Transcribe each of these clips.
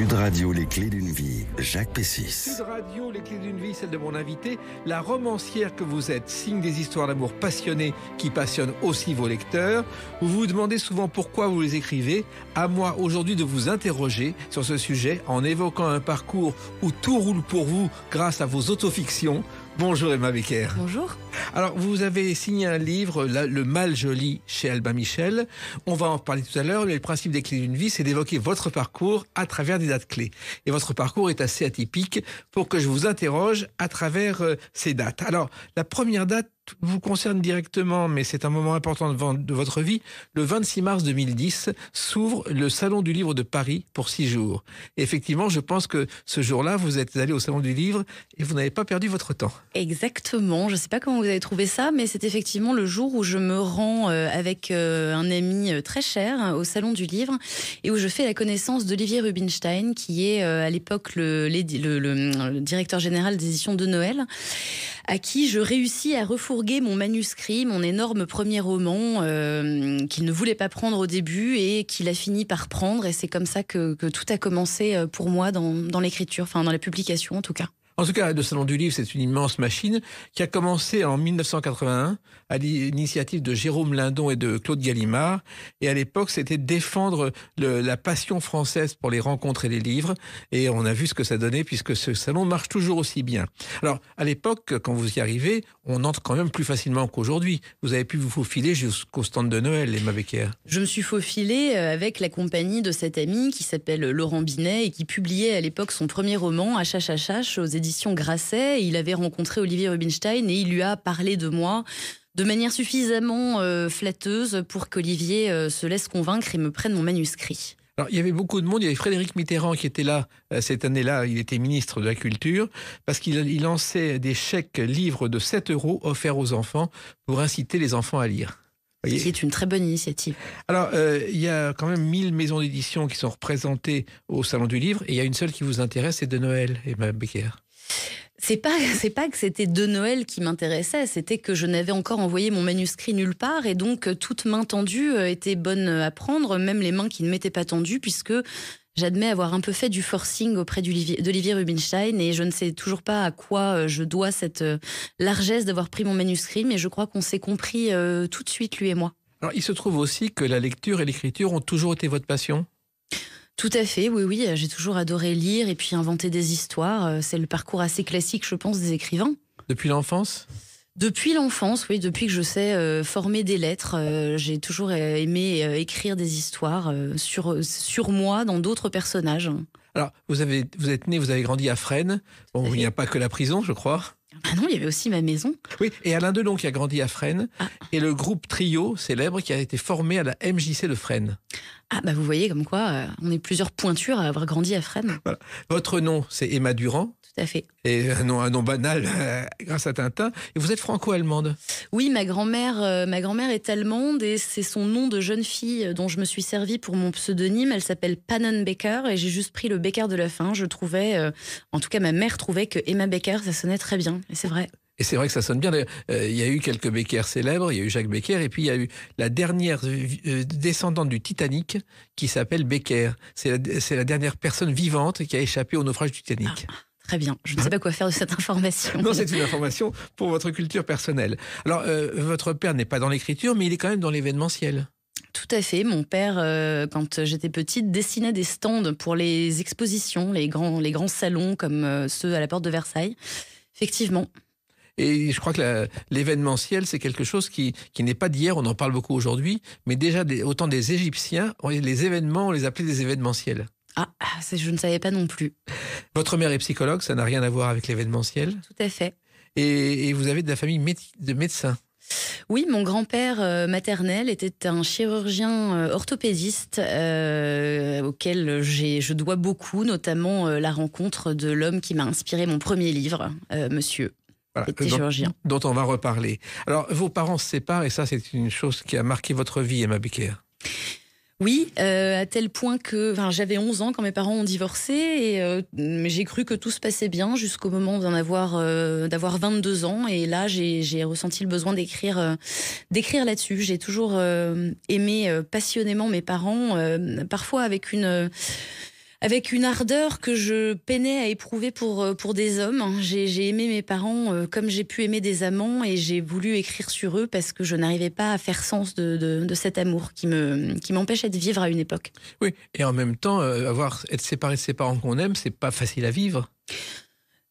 Sud Radio, les clés d'une vie, Jacques Pessis. Sud Radio, les clés d'une vie, celle de mon invité, la romancière que vous êtes, signe des histoires d'amour passionnées qui passionnent aussi vos lecteurs. Vous vous demandez souvent pourquoi vous les écrivez. À moi aujourd'hui de vous interroger sur ce sujet en évoquant un parcours où tout roule pour vous grâce à vos autofictions. Bonjour Emma Becker. Bonjour. Alors, vous avez signé un livre, Le mal joli, chez Albin Michel. On va en parler tout à l'heure, mais le principe des clés d'une vie, c'est d'évoquer votre parcours à travers des dates clés. Et votre parcours est assez atypique pour que je vous interroge à travers euh, ces dates. Alors, la première date vous concerne directement, mais c'est un moment important de votre vie, le 26 mars 2010 s'ouvre le Salon du Livre de Paris pour six jours. effectivement, je pense que ce jour-là, vous êtes allé au Salon du Livre et vous n'avez pas perdu votre temps. Exactement. Je ne sais pas comment vous avez trouvé ça, mais c'est effectivement le jour où je me rends euh, avec euh, un ami euh, très cher hein, au Salon du Livre et où je fais la connaissance d'Olivier Rubinstein, qui est à l'époque le, le, directeur général des éditions de Noël, à qui je réussis à refour mon manuscrit, mon énorme premier roman euh, qu'il ne voulait pas prendre au début et qu'il a fini par prendre. Et c'est comme ça que, tout a commencé euh, pour moi dans, dans l'écriture, enfin dans la publication en tout cas. En tout cas, le Salon du Livre, c'est une immense machine qui a commencé en 1981 à l'initiative de Jérôme Lindon et de Claude Gallimard. Et à l'époque, c'était défendre la passion française pour les rencontres et les livres. Et on a vu ce que ça donnait puisque ce salon marche toujours aussi bien. Alors, à l'époque, quand vous y arrivez, on entre quand même plus facilement qu'aujourd'hui. Vous avez pu vous faufiler jusqu'au stand de Noël, les Becker. Je me suis faufilé euh, avec la compagnie de cet ami qui s'appelle Laurent Binet et qui publiait à l'époque son premier roman, HHHH, aux éditions Grasset. Il avait rencontré Olivier Rubinstein et il lui a parlé de moi de manière suffisamment euh, flatteuse pour qu'Olivier euh, se laisse convaincre et me prenne mon manuscrit. Alors, il y avait beaucoup de monde. Il y avait Frédéric Mitterrand qui était là euh, cette année-là. Il était ministre de la Culture parce qu'il lançait des chèques livres de 7 euros offerts aux enfants pour inciter les enfants à lire. C'est une très bonne initiative. Alors, il y a quand même 1000 maisons d'édition qui sont représentées au Salon du Livre et il y a une seule qui vous intéresse, c'est de Noël, Emma Becker c'est pas pas que c'était De Noël qui m'intéressait, c'était que je n'avais encore envoyé mon manuscrit nulle part et donc euh, toute main tendue euh, était bonne à prendre, même les mains qui ne m'étaient pas tendues puisque J'admets avoir un peu fait du forcing auprès d'Olivier Rubinstein et je ne sais toujours pas à quoi euh, je dois cette largesse d'avoir pris mon manuscrit, mais je crois qu'on s'est compris tout de suite, lui et moi. il se trouve aussi que la lecture et l'écriture ont toujours été votre passion tout à fait, oui, oui. Euh, j'ai toujours adoré lire et puis inventer des histoires. Euh, c'est le parcours assez classique, je pense, des écrivains. Depuis l'enfance depuis l'enfance, oui, depuis que je sais euh, former des lettres, j'ai toujours aimé écrire des histoires sur, sur moi, dans d'autres personnages. Alors, vous, avez, vous êtes né, vous avez grandi à Fresnes. Bon, il n'y a pas que la prison, je crois. Ah bah non, il y avait aussi ma maison. Oui, et Alain Delon qui a grandi à Fresnes. Ah. Et le groupe Trio, célèbre, qui a été formé à la MJC de Fresnes. Ah bah vous voyez comme quoi euh, on est plusieurs pointures à avoir grandi à Fresnes. Votre nom c'est Emma Durand. Tout à fait. Et un euh, nom, un nom banal euh, grâce à Tintin. Et vous êtes franco-allemande. Oui, ma grand-mère, ma grand-mère est allemande et c'est son nom de jeune fille dont je me suis servi pour mon pseudonyme. Elle s'appelle Becker et j'ai juste pris le Becker de la fin. Je trouvais, en tout cas ma mère trouvait que Emma Becker ça sonnait très bien. Et c'est vrai. Et c'est vrai que ça sonne bien. Euh, il y a eu quelques Becker célèbres, il y a eu Jacques Becker, et puis il y a eu la dernière euh, descendante du Titanic qui s'appelle Becker. C'est la, dernière personne vivante qui a échappé au naufrage du Titanic. Ah, très bien. Je ne sais pas quoi faire de cette information. non, c'est une information pour votre culture personnelle. Alors, euh, votre père n'est pas dans l'écriture, mais il est quand même dans l'événementiel. Tout à fait. Mon père, quand j'étais petite, dessinait des stands pour les expositions, les grands, les grands salons comme ceux à la porte de Versailles. Effectivement. Et je crois que l'événementiel, c'est quelque chose qui, n'est pas d'hier, on en parle beaucoup aujourd'hui, mais déjà autant des Égyptiens, les événements, on les appelait des événementiels. Ah, ah je ne savais pas non plus. Votre mère est psychologue, ça n'a rien à voir avec l'événementiel Tout à fait. Et, vous avez de la famille de médecins oui, mon grand-père euh, maternel était un chirurgien euh, orthopédiste euh, auquel auquel je dois beaucoup, notamment la rencontre de l'homme qui m'a inspiré mon premier livre, Monsieur dont, on va reparler. Alors, vos parents se séparent et ça, c'est une chose qui a marqué votre vie, Emma Becker. Oui, euh, à tel point que j'avais 11 ans quand mes parents ont divorcé et euh, j'ai cru que tout se passait bien jusqu'au moment d'en avoir euh, d'avoir 22 ans et là j'ai ressenti le besoin d'écrire d'écrire là-dessus. J'ai toujours aimé passionnément mes parents, parfois avec une avec une ardeur que je peinais à éprouver pour, euh, pour des hommes. Hein. J'ai aimé mes parents euh, comme j'ai pu aimer des amants et j'ai voulu écrire sur eux parce que je n'arrivais pas à faire sens de, cet amour qui m'empêchait me, qui de vivre à une époque. Oui, et en même temps, euh, avoir, être séparé de ses parents qu'on aime, c'est pas facile à vivre.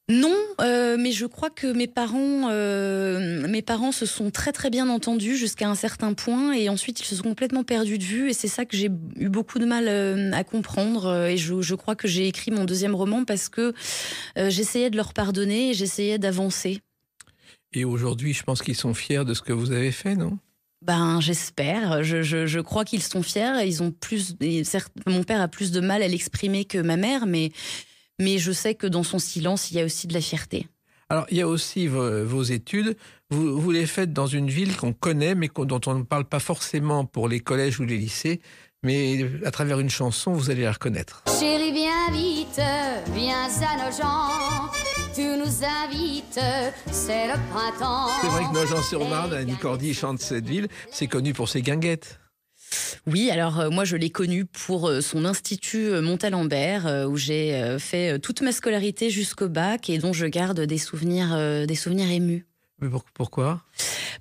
Non, euh, mais je crois que mes parents, euh, mes parents se sont très très bien entendus jusqu'à un certain point et ensuite ils se sont complètement perdus de vue et c'est ça que j'ai eu beaucoup de mal euh, à comprendre et je, crois que j'ai écrit mon deuxième roman parce que j'essayais de leur pardonner et j'essayais d'avancer. Et aujourd'hui, je pense qu'ils sont fiers de ce que vous avez fait, non ben, j'espère. Je, crois qu'ils sont fiers. Ils ont plus, mon père a plus de mal à l'exprimer que ma mère, mais mais je sais que dans son silence, il y a aussi de la fierté. Alors, il y a aussi vos, études. Vous, les faites dans une ville qu'on connaît, mais dont on ne parle pas forcément pour les collèges ou les lycées. Mais à travers une chanson, vous allez la reconnaître. Chérie, viens vite, viens à nos gens. Tu nous invites, c'est le printemps. C'est vrai que Nogent-sur-Marne, Annie Cordy chante cette ville. C'est connu pour ses guinguettes. Oui, alors euh, moi je l'ai connu pour euh, son institut euh, Montalembert où j'ai fait toute ma scolarité jusqu'au bac et dont je garde des souvenirs, des souvenirs émus. Mais pourquoi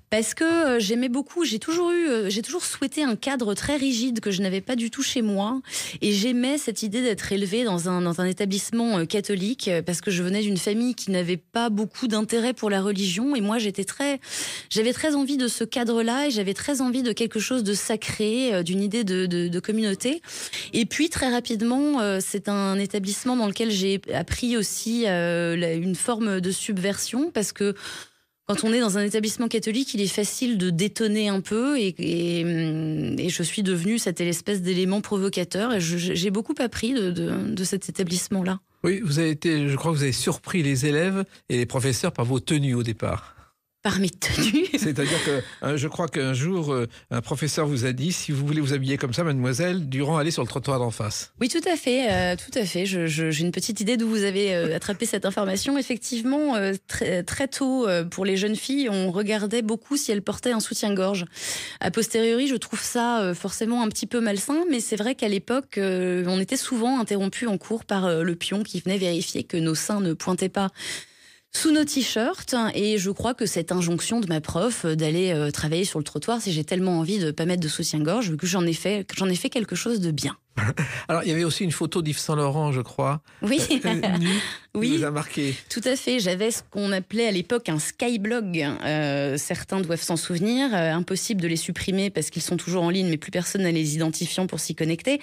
Parce que euh, j'aimais beaucoup, j'ai toujours eu, euh, j'ai toujours souhaité un cadre très rigide que je n'avais pas du tout chez moi, et j'aimais cette idée d'être élevée dans un, dans un établissement euh, catholique, parce que je venais d'une famille qui n'avait pas beaucoup d'intérêt pour la religion, et moi j'étais très, j'avais très envie de ce cadre-là, et j'avais très envie de quelque chose de sacré, d'une idée de, de, communauté. Et puis très rapidement, c'est un établissement dans lequel j'ai appris aussi une forme de subversion, parce que quand on est dans un établissement catholique, il est facile de détonner un peu et, hum, je suis devenue cette espèce d'élément provocateur et j'ai beaucoup appris de, cet établissement-là. Oui, vous avez été, je crois que vous avez surpris les élèves et les professeurs par vos tenues au départ par mes tenues. C'est-à-dire que euh, je crois qu'un jour, euh, un professeur vous a dit si vous voulez vous habiller comme ça, mademoiselle, durant aller sur le trottoir d'en face. Oui, tout à fait, euh, tout à fait. J'ai une petite idée d'où vous avez attrapé cette information. Effectivement, très, très, tôt, pour les jeunes filles, on regardait beaucoup si elles portaient un soutien-gorge. A posteriori, je trouve ça forcément un petit peu malsain, mais c'est vrai qu'à l'époque, on était souvent interrompu en cours par le pion qui venait vérifier que nos seins ne pointaient pas sous nos t-shirts. Hein, et je crois que cette injonction de ma prof euh, d'aller euh, travailler sur le trottoir, si j'ai tellement envie de ne pas mettre de soutien-gorge, que j'en ai fait quelque chose de bien. Alors, il y avait aussi une photo d'Yves Saint Laurent, je crois. Oui. Euh, euh, oui. Vous a marqué. Tout à fait. J'avais ce qu'on appelait à l'époque un skyblog. blog. Euh, certains doivent s'en souvenir. impossible de les supprimer parce qu'ils sont toujours en ligne, mais plus personne n'a les identifiants pour s'y connecter.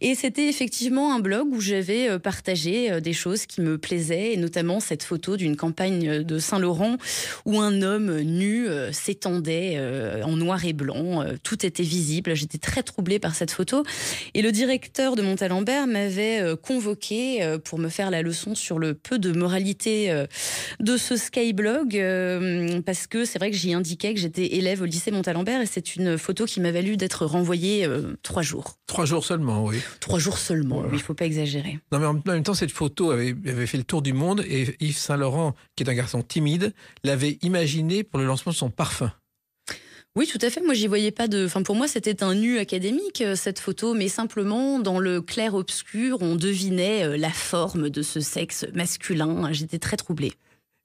Et c'était effectivement un blog où j'avais partagé des choses qui me plaisaient, et notamment cette photo d'une campagne de Saint Laurent où un homme nu s'étendait en noir et blanc. Tout était visible. J'étais très troublée par cette photo. Et le directeur Directeur de Montalembert m'avait euh, convoqué euh, pour me faire la leçon sur le peu de moralité euh, de ce Skyblog, parce que c'est vrai que j'y indiquais que j'étais élève au lycée Montalembert et c'est une photo qui m'a valu d'être renvoyée trois jours. Trois jours seulement, oui. Trois jours seulement, il ne faut pas exagérer. Non, mais en même temps, cette photo avait, avait fait le tour du monde et Yves Saint-Laurent, qui est un garçon timide, l'avait imaginée pour le lancement de son parfum. Oui, tout à fait. Moi, j'y voyais pas de. Enfin, pour moi, c'était un nu académique euh, cette photo, mais simplement dans le clair obscur, on devinait euh, la forme de ce sexe masculin. J'étais très troublée.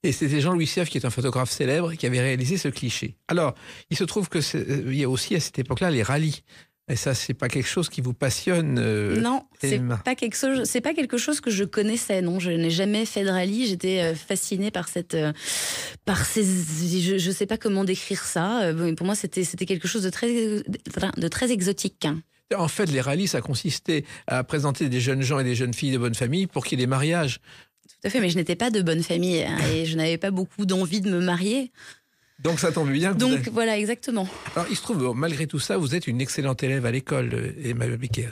Et c'était Jean-Louis Sieff, qui est un photographe célèbre, qui avait réalisé ce cliché. Alors, il se trouve qu'il euh, y a aussi à cette époque-là les rallyes et ça, c'est pas quelque chose qui vous passionne euh, Non, c'est pas quelque chose. C'est pas quelque chose que je connaissais. Non, je n'ai jamais fait de rallye. J'étais euh, fascinée par cette, euh, par ces. Je, ne sais pas comment décrire ça. pour moi, c'était c'était quelque chose de très de très exotique. En fait, les rallyes, ça consistait à présenter des jeunes gens et des jeunes filles de bonne famille pour qu'il y ait des mariages. Tout à fait, mais je n'étais pas de bonne famille hein, et je n'avais pas beaucoup d'envie de me marier. Donc ça tombe bien. Donc voilà, exactement. Alors il se trouve, malgré tout ça, vous êtes une excellente élève à l'école, euh, Emma Biquet.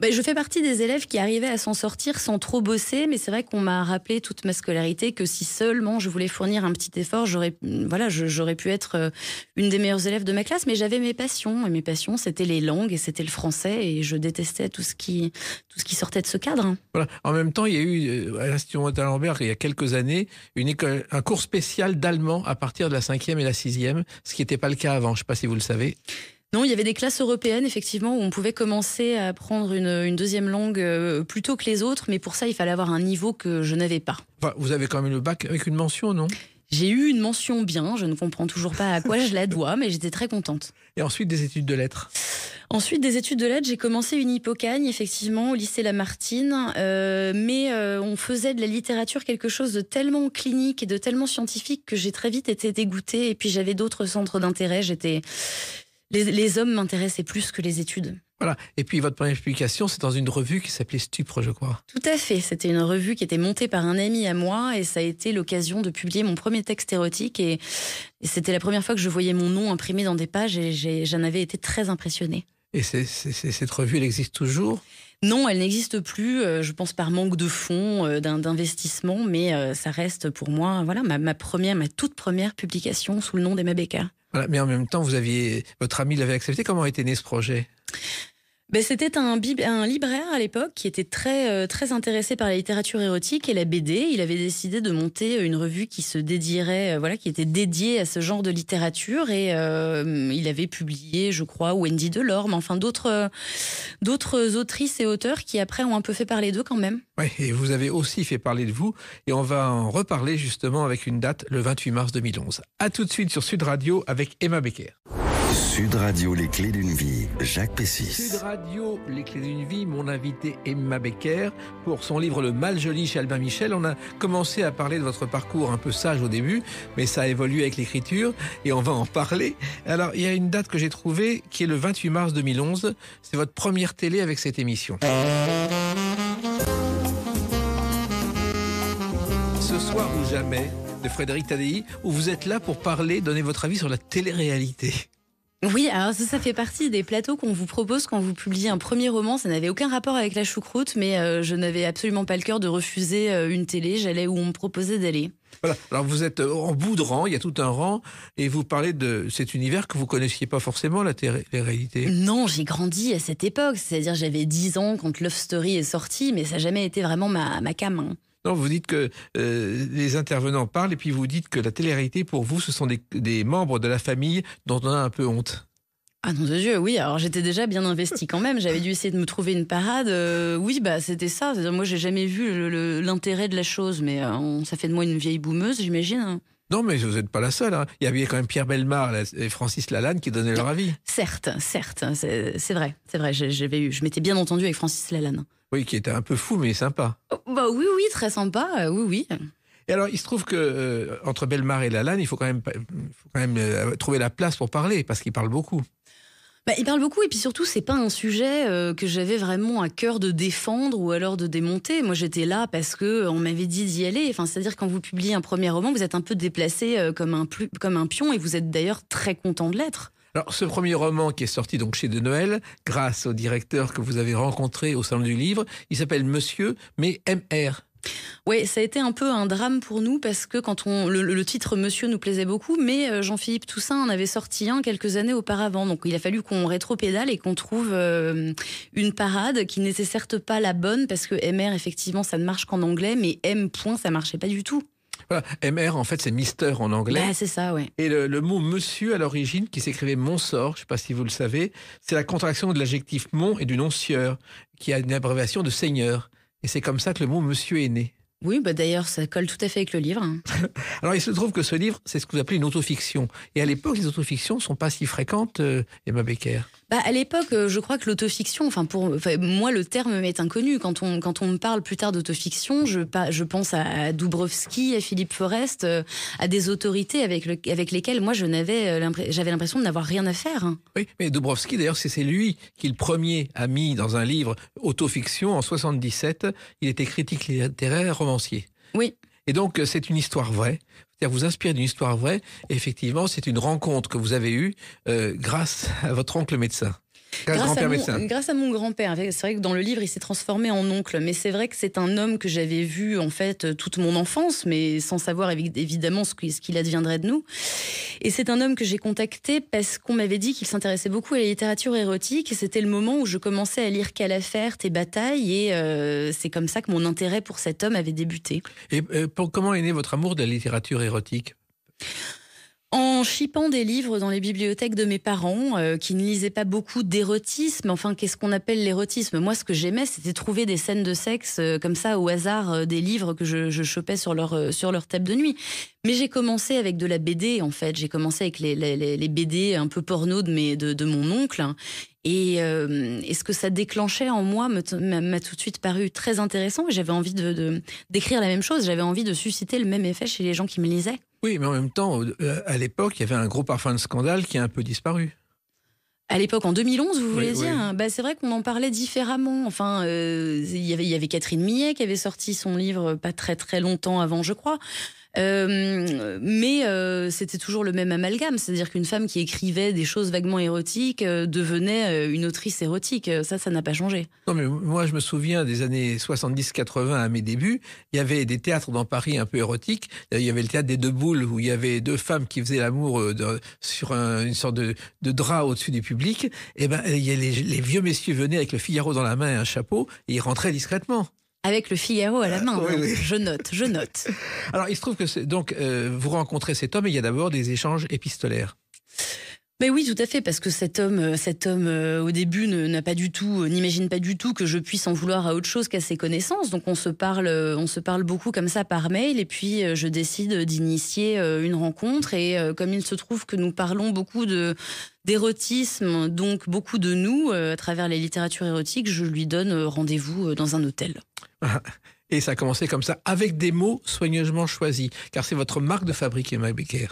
Bah, je fais partie des élèves qui arrivaient à s'en sortir sans trop bosser, mais c'est vrai qu'on m'a rappelé toute ma scolarité que si seulement je voulais fournir un petit effort, j'aurais mm, voilà, j'aurais pu être euh, une des meilleures élèves de ma classe, mais j'avais mes passions et mes passions c'était les langues et c'était le français et je détestais tout ce qui tout ce qui sortait de ce cadre. Hein. En même temps, il y a eu euh, à l'Institut Montalembert il y a quelques années une un cours spécial d'allemand à partir de la 5e et la 6e, ce qui n'était pas le cas avant. Je ne sais pas si vous le savez. Non, il y avait des classes européennes, effectivement, où on pouvait commencer à apprendre une, deuxième langue euh, plutôt que les autres, mais pour ça, il fallait avoir un niveau que je n'avais pas. vous avez quand même le bac avec une mention, non j'ai eu une mention bien, je ne comprends toujours pas à quoi je la dois, mais j'étais très contente. Et ensuite des études de lettres Ensuite des études de lettres, j'ai commencé une hypocagne, effectivement, au lycée Lamartine, euh, mais euh, on faisait de la littérature quelque chose de tellement clinique et de tellement scientifique que j'ai très vite été dégoûtée, et puis j'avais d'autres centres d'intérêt, j'étais les, hommes m'intéressaient plus que les études. Voilà. Et puis votre première publication, c'est dans une revue qui s'appelait Stupre, je crois. Tout à fait. C'était une revue qui était montée par un ami à moi et ça a été l'occasion de publier mon premier texte érotique. Et, c'était la première fois que je voyais mon nom imprimé dans des pages et j'en avais été très impressionnée. Et cette revue, elle existe toujours Non, elle n'existe plus, euh, je pense par manque de fonds, euh, d'investissement, mais euh, ça reste pour moi voilà ma, première, ma toute première publication sous le nom d'Emma Becker mais en même temps, vous aviez votre ami l'avait accepté. Comment était né ce projet ben, c'était un, un libraire à l'époque qui était très, euh, très intéressé par la littérature érotique et la BD. Il avait décidé de monter une revue qui se dédierait, euh, voilà, qui était dédiée à ce genre de littérature. Et euh, il avait publié, je crois, Wendy Delorme, enfin d'autres, d'autres autrices et auteurs qui après ont un peu fait parler d'eux quand même. Oui, et vous avez aussi fait parler de vous. Et on va en reparler justement avec une date, le 28 mars 2011. À tout de suite sur Sud Radio avec Emma Becker. Sud Radio, les clés d'une vie, Jacques Pessis. Sud Radio, les clés d'une vie, mon invité Emma Becker, pour son livre Le mal joli chez Albin Michel. On a commencé à parler de votre parcours un peu sage au début, mais ça évolue avec l'écriture et on va en parler. Alors, il y a une date que j'ai trouvée qui est le 28 mars 2011. C'est votre première télé avec cette émission. Ce soir ou jamais de Frédéric Tadei, où vous êtes là pour parler, donner votre avis sur la télé-réalité. Oui, alors ça, fait partie des plateaux qu'on vous propose quand vous publiez un premier roman. Ça n'avait aucun rapport avec la choucroute, mais euh, je n'avais absolument pas le cœur de refuser euh, une télé. J'allais où on me proposait d'aller. Voilà. Alors vous êtes euh, en bout de rang, il y a tout un rang, et vous parlez de cet univers que vous connaissiez pas forcément, la réalité. Non, j'ai grandi à cette époque, c'est-à-dire j'avais 10 ans quand Love Story est sorti, mais ça n'a jamais été vraiment ma, ma cam. Hein. Non, vous dites que euh, les intervenants parlent et puis vous dites que la télé pour vous, ce sont des, membres de la famille dont on a un peu honte. Ah non de Dieu, oui. Alors j'étais déjà bien investie quand même. J'avais dû essayer de me trouver une parade. Euh, oui, bah c'était ça. Moi, j'ai jamais vu l'intérêt de la chose, mais euh, ça fait de moi une vieille boumeuse, j'imagine. Hein. Non, mais vous n'êtes pas la seule. Hein. Il y avait quand même Pierre Belmar et Francis Lalanne qui donnaient leur avis. Certes, certes, c'est vrai, c'est vrai. J'avais eu, je m'étais bien entendu avec Francis Lalanne. Oui, qui était un peu fou, mais sympa. Oh, bah oui, oui, très sympa, euh, oui, oui. Et alors, il se trouve que euh, entre Belmar et Lalanne, il faut quand même, même euh, trouver la place pour parler, parce qu'il parle beaucoup. Bah, il parle beaucoup et puis surtout c'est pas un sujet que j'avais vraiment à cœur de défendre ou alors de démonter. Moi j'étais là parce que on m'avait dit d'y aller. Enfin c'est-à-dire quand vous publiez un premier roman, vous êtes un peu déplacé comme un comme un pion et vous êtes d'ailleurs très content de l'être. Alors, ce premier roman qui est sorti donc chez De Noël, grâce au directeur que vous avez rencontré au sein du Livre, il s'appelle Monsieur, mais MR. Oui, ça a été un peu un drame pour nous parce que quand on le, titre Monsieur nous plaisait beaucoup, mais euh, Jean-Philippe Toussaint en avait sorti un quelques années auparavant, donc il a fallu qu'on rétropédale et qu'on trouve euh, une parade qui n'était certes pas la bonne parce que MR effectivement ça ne marche qu'en anglais, mais M point ça marchait pas du tout. MR, en fait, c'est Mister en anglais. Bah, c'est ça, oui. Et le, mot monsieur à l'origine, qui s'écrivait sort », je ne sais pas si vous le savez, c'est la contraction de l'adjectif mon » et du nom sieur, qui a une abréviation de seigneur. Et c'est comme ça que le mot monsieur est né. Oui, bah, d'ailleurs, ça colle tout à fait avec le livre. Hein. Alors, il se trouve que ce livre, c'est ce que vous appelez une autofiction. Et à l'époque, les autofictions ne sont pas si fréquentes, euh, Emma Becker. Bah, à l'époque, euh, je crois que l'autofiction, enfin pour moi, le terme m'est inconnu. Quand on, quand on me parle plus tard d'autofiction, je, je pense à, Dubrovsky, Dubrovski, à Philippe Forest, euh, à des autorités avec, le, avec lesquelles moi, je n'avais j'avais l'impression de n'avoir rien à faire. Hein. Oui, mais Dubrovsky, d'ailleurs, c'est lui qui le premier a mis dans un livre autofiction en 77. Il était critique littéraire, oui. Et donc, euh, c'est une histoire vraie. C'est-à-dire, vous inspirez d'une histoire vraie. effectivement, c'est une rencontre que vous avez eue euh, grâce à votre oncle médecin. Grâce à, mon, grand-père. C'est vrai que dans le livre, il s'est transformé en oncle. Mais c'est vrai que c'est un homme que j'avais vu en fait toute mon enfance, mais sans savoir évidemment ce qu'il adviendrait de nous. Et c'est un homme que j'ai contacté parce qu'on m'avait dit qu'il s'intéressait beaucoup à la littérature érotique. Et c'était le moment où je commençais à lire Calafert et Bataille. Et euh, c'est comme ça que mon intérêt pour cet homme avait débuté. Et euh, pour, comment est né votre amour de la littérature érotique en chipant des livres dans les bibliothèques de mes parents, euh, qui ne lisaient pas beaucoup d'érotisme, enfin qu'est-ce qu'on appelle l'érotisme Moi, ce que j'aimais, c'était trouver des scènes de sexe euh, comme ça au hasard euh, des livres que je, chopais sur leur sur leur table de nuit. Mais j'ai commencé avec de la BD en fait. J'ai commencé avec les, BD un peu porno de de mon oncle hein. Euh, et, ce que ça déclenchait en moi m'a tout de suite paru très intéressant. J'avais envie de d'écrire la même chose. J'avais envie de susciter le même effet chez les gens qui me lisaient. Oui, mais en même temps, euh, à l'époque, il y avait un gros parfum de scandale qui a un peu disparu. À l'époque, en 2011, vous voulez dire bah, C'est vrai qu'on en parlait différemment. Enfin, euh, il y avait Catherine Millet qui avait sorti son livre pas très très longtemps avant, je crois. Euh, mais euh, c'était toujours le même amalgame, c'est-à-dire qu'une femme qui écrivait des choses vaguement érotiques euh, devenait une autrice érotique. Ça, ça n'a pas changé. Non, mais moi, je me souviens des années 70-80 à mes débuts, il y avait des théâtres dans Paris un peu érotiques. Il y avait le théâtre des Deux Boules où il y avait deux femmes qui faisaient l'amour sur une sorte de, drap au-dessus du public. Et eh ben, les, les, vieux messieurs venaient avec le Figaro dans la main et un chapeau et ils rentraient discrètement avec le Figaro à la ah, main. Hein. Je note, je note. Alors, il se trouve que donc euh, vous rencontrez cet homme et il y a d'abord des échanges épistolaires. Mais oui, tout à fait, parce que cet homme, euh, cet homme euh, au début n'a pas du tout, euh, n'imagine pas du tout que je puisse en vouloir à autre chose qu'à ses connaissances. Donc on se parle, on se parle beaucoup comme ça par mail, et puis je décide d'initier une rencontre. Et comme il se trouve que nous parlons beaucoup de d'érotisme, donc beaucoup de nous à travers les littératures érotiques, je lui donne rendez-vous dans un hôtel. Et ça a commencé comme ça, avec des mots soigneusement choisis, car c'est votre marque de fabrique, Emma Becker.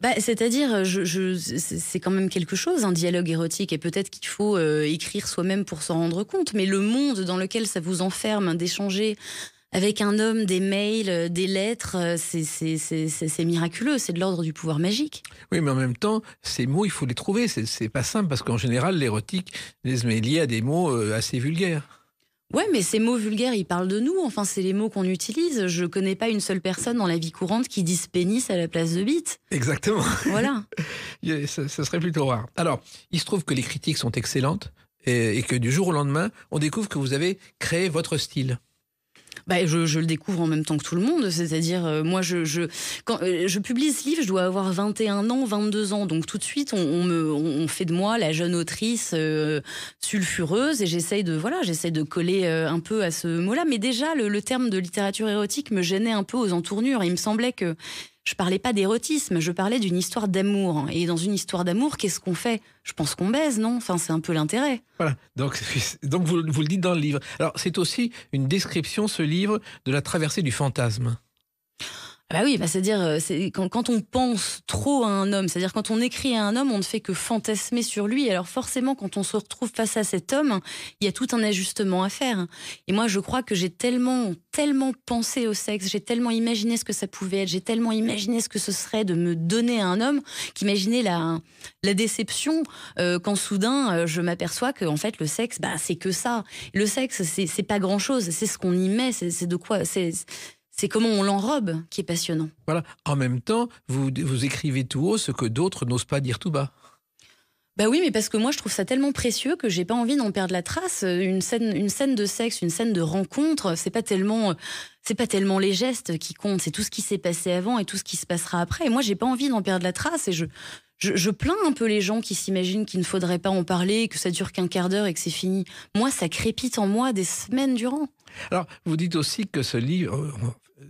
Bah, c'est-à-dire, euh, c'est quand même quelque chose, un dialogue érotique, et peut-être qu'il faut euh, écrire soi-même pour s'en rendre compte, mais le monde dans lequel ça vous enferme hein, d'échanger avec un homme des mails, euh, des lettres, c'est miraculeux, c'est de l'ordre du pouvoir magique. Oui, mais en même temps, ces mots, il faut les trouver, c'est pas simple, parce qu'en général, l'érotique, les est lié à des mots assez vulgaires. Ouais, mais ces mots vulgaires, ils parlent de nous. Enfin, c'est les mots qu'on utilise. Je connais pas une seule personne dans la vie courante qui dise pénis à la place de bite. Exactement. Voilà. ça, serait plutôt rare. Alors, il se trouve que les critiques sont excellentes et que du jour au lendemain, on découvre que vous avez créé votre style. Bah, je, le découvre en même temps que tout le monde, c'est-à-dire euh, moi je, quand euh, je publie ce livre, je dois avoir 21 ans, 22 ans, donc tout de suite on, me on fait de moi la jeune autrice euh, sulfureuse et j'essaye de voilà de coller un peu à ce mot-là, mais déjà le, terme de littérature érotique me gênait un peu aux entournures, il me semblait que je parlais pas d'érotisme, je parlais d'une histoire d'amour. Et dans une histoire d'amour, qu'est-ce qu'on fait Je pense qu'on baise, non Enfin, c'est un peu l'intérêt. Voilà. Donc, donc vous, vous le dites dans le livre. Alors, c'est aussi une description, ce livre, de la traversée du fantasme. Ah bah oui, bah c'est-à-dire euh, quand, quand, on pense trop à un homme, c'est-à-dire quand on écrit à un homme, on ne fait que fantasmer sur lui. Alors forcément, quand on se retrouve face à cet homme, il y a tout un ajustement à faire. Et moi, je crois que j'ai tellement, tellement pensé au sexe, j'ai tellement imaginé ce que ça pouvait être, j'ai tellement imaginé ce que ce serait de me donner à un homme, qu'imaginer la, la déception euh, quand soudain euh, je m'aperçois qu'en fait le sexe, bah c'est que ça. Le sexe, c'est pas grand-chose, c'est ce qu'on y met, c'est de quoi, c'est c'est comment on l'enrobe qui est passionnant. Voilà. En même temps, vous, vous écrivez tout haut ce que d'autres n'osent pas dire tout bas. Bah oui, mais parce que moi je trouve ça tellement précieux que j'ai pas envie d'en perdre la trace. Une scène, une scène de sexe, une scène de rencontre, c'est pas tellement, c'est pas tellement les gestes qui comptent, c'est tout ce qui s'est passé avant et tout ce qui se passera après. Et moi j'ai pas envie d'en perdre la trace et je, je, je, plains un peu les gens qui s'imaginent qu'il ne faudrait pas en parler, que ça dure qu'un quart d'heure et que c'est fini. Moi, ça crépite en moi des semaines durant. Alors, vous dites aussi que ce livre, euh,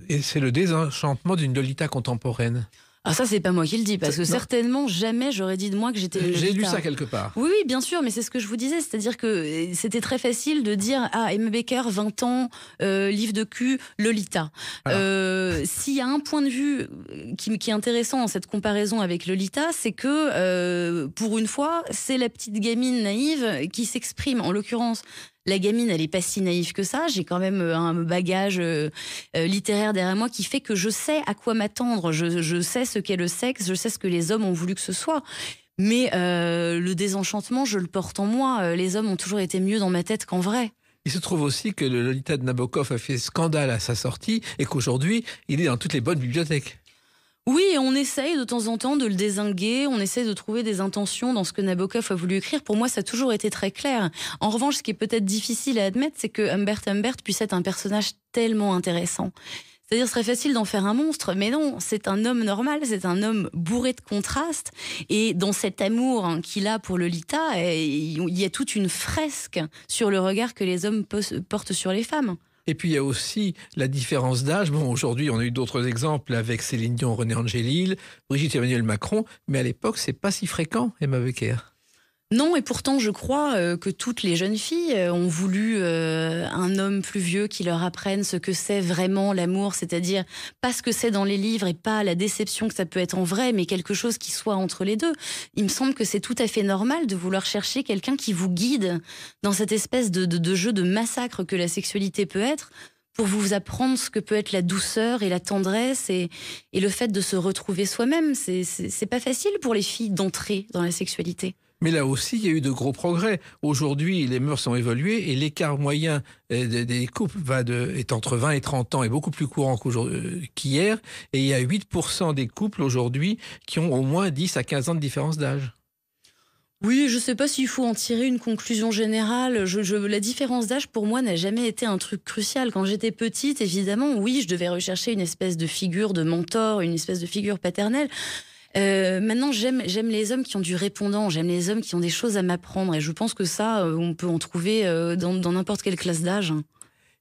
et c'est le désenchantement d'une Lolita contemporaine. Ah ça, c'est pas moi qui le dis, parce que certainement, jamais j'aurais dit de moi que j'étais J'ai lu ça quelque part. Oui, bien sûr, mais c'est ce que je vous disais, c'est-à-dire que euh, c'était très facile de dire « Ah, M. Baker, 20 ans, euh, livre de cul, Lolita euh, S'il y a un point de vue qui, qui, est intéressant en cette comparaison avec Lolita, c'est que, pour une fois, c'est la petite gamine naïve qui s'exprime. En l'occurrence, la gamine, elle est pas si naïve que ça. J'ai quand même euh, un bagage euh, euh, littéraire derrière moi qui fait que je sais à quoi m'attendre. Je, sais ce qu'est le sexe, je sais ce que les hommes ont voulu que ce soit. Mais le désenchantement, je le porte en moi. Les hommes ont toujours été mieux dans ma tête qu'en vrai. Il se trouve aussi que le Lolita de Nabokov a fait scandale à sa sortie et qu'aujourd'hui, il est dans toutes les bonnes bibliothèques. Oui, on essaye de temps en temps de le désinguer, on essaye de trouver des intentions dans ce que Nabokov a voulu écrire. Pour moi, ça a toujours été très clair. En revanche, ce qui est peut-être difficile à admettre, c'est que Humbert Humbert puisse être un personnage tellement intéressant. C'est-à-dire, ce serait facile d'en faire un monstre, mais non, c'est un homme normal, c'est un homme bourré de contrastes. Et dans cet amour hein, qu'il a pour Lolita, eh, il y a toute une fresque sur le regard que les hommes portent sur les femmes. Et puis il y a aussi la différence d'âge. Bon, aujourd'hui, on a eu d'autres exemples avec Céline Dion, René Angélil, Brigitte Emmanuel Macron, mais à l'époque, c'est pas si fréquent, Emma Becker. Non, et pourtant, je crois euh, que toutes les jeunes filles euh, ont voulu euh, un homme plus vieux qui leur apprenne ce que c'est vraiment l'amour, c'est-à-dire pas ce que c'est dans les livres et pas la déception que ça peut être en vrai, mais quelque chose qui soit entre les deux. Il me semble que c'est tout à fait normal de vouloir chercher quelqu'un qui vous guide dans cette espèce de, jeu de massacre que la sexualité peut être pour vous apprendre ce que peut être la douceur et la tendresse et, et le fait de se retrouver soi-même. C'est pas facile pour les filles d'entrer dans la sexualité. Mais là aussi, il y a eu de gros progrès. Aujourd'hui, les mœurs sont évoluées et l'écart moyen euh, des couples va est entre 20 et 30 ans, est beaucoup plus courant euh, qu'hier. Et il y a 8% des couples aujourd'hui qui ont au moins 10 à 15 ans de différence d'âge. Oui, je ne sais pas s'il faut en tirer une conclusion générale. la différence d'âge, pour moi, n'a jamais été un truc crucial. Quand j'étais petite, évidemment, oui, je devais rechercher une espèce de figure de mentor, une espèce de figure paternelle. Euh, maintenant, j'aime j'aime les hommes qui ont du répondant, j'aime les hommes qui ont des choses à m'apprendre, et je pense que ça, euh, on peut en trouver euh, dans n'importe quelle classe d'âge.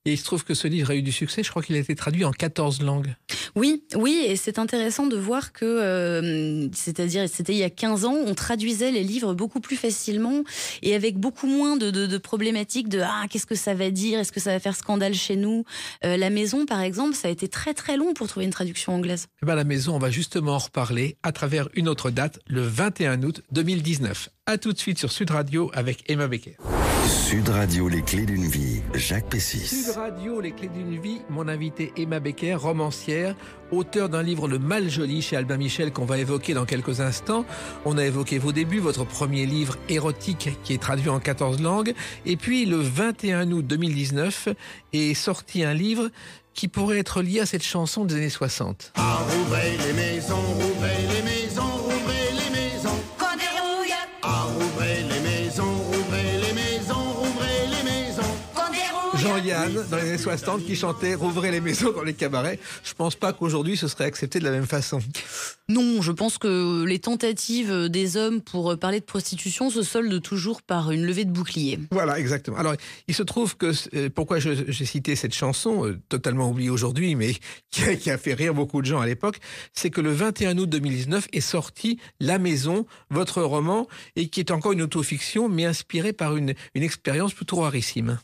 Et il se trouve que ce livre a eu du succès. Je crois qu'il a été traduit en 14 langues. Oui, oui, et c'est intéressant de voir que, euh, c'est-à-dire, c'était il y a 15 ans, on traduisait les livres beaucoup plus facilement et avec beaucoup moins de, problématiques de ah qu'est-ce que ça va dire, est-ce que ça va faire scandale chez nous. Euh, la maison, par exemple, ça a été très très long pour trouver une traduction anglaise. Eh ben, la maison, on va justement en reparler à travers une autre date, le 21 août 2019. À tout de suite sur Sud Radio avec Emma Becker. Sud Radio, les clés d'une vie, Jacques Pessis. Sud Radio, les clés d'une vie, mon invité Emma Becker, romancière, auteur d'un livre Le Mal Joli chez Albin Michel qu'on va évoquer dans quelques instants. On a évoqué vos débuts, votre premier livre érotique qui est traduit en 14 langues. Et puis le 21 août 2019 est sorti un livre qui pourrait être lié à cette chanson des années 60. les maisons, les maisons. dans les années 60 qui chantait Rouvrez les maisons dans les cabarets. Je pense pas qu'aujourd'hui ce serait accepté de la même façon. Non, je pense que les tentatives des hommes pour parler de prostitution se soldent toujours par une levée de bouclier. Voilà, exactement. Alors, il se trouve que euh, pourquoi j'ai cité cette chanson euh, totalement oubliée aujourd'hui, mais qui a, fait rire beaucoup de gens à l'époque, c'est que le 21 août 2019 est sorti La Maison, votre roman, et qui est encore une autofiction, mais inspirée par une, une expérience plutôt rarissime.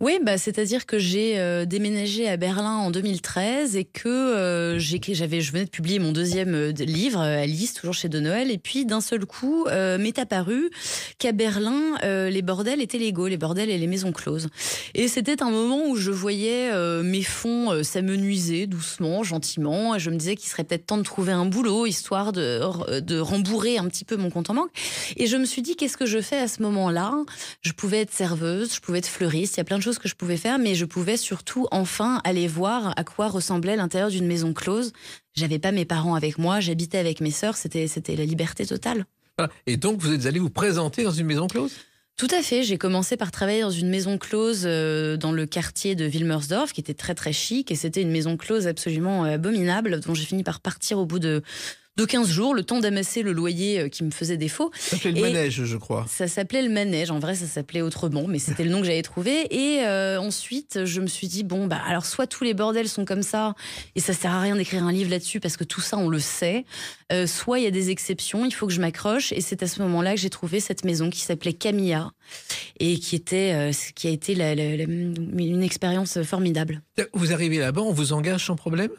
Oui, bah, c'est-à-dire que j'ai euh, déménagé à Berlin en 2013 et euh, que j'avais, je venais de publier mon deuxième euh, livre, Alice, toujours chez De Noël. Et puis d'un seul coup, m'est apparu qu'à Berlin, les bordels étaient légaux, les bordels et les maisons closes. Et c'était un moment où je voyais mes fonds s'amenuiser doucement, gentiment. Et je me disais qu'il serait peut-être temps de trouver un boulot, histoire de, de rembourrer un petit peu mon compte en banque. Et je me suis dit, qu'est-ce que je fais à ce moment-là Je pouvais être serveuse, je pouvais être fleuriste, il y a plein de choses que je pouvais faire, mais je pouvais surtout enfin aller voir à quoi ressemblait l'intérieur d'une maison close. J'avais pas mes parents avec moi, j'habitais avec mes sœurs, c'était la liberté totale. Ah, et donc vous êtes allé vous présenter dans une maison close tout à fait. J'ai commencé par travailler dans une maison close euh, dans le quartier de Wilmersdorf, qui était très très chic, et c'était une maison close absolument euh, abominable, dont j'ai fini par partir au bout de de 15 jours, le temps d'amasser le loyer euh, qui me faisait défaut. Ça s'appelait le manège, je crois. Ça s'appelait le manège. En vrai, ça s'appelait autrement, mais c'était le nom que j'avais trouvé. Et euh, ensuite, je me suis dit, bon, bah, alors soit tous les bordels sont comme ça, et ça sert à rien d'écrire un livre là-dessus parce que tout ça, on le sait. Euh, soit il y a des exceptions, il faut que je m'accroche. Et c'est à ce moment-là que j'ai trouvé cette maison qui s'appelait Camilla et qui était, qui a été une expérience formidable. Vous arrivez là-bas, on vous engage sans problème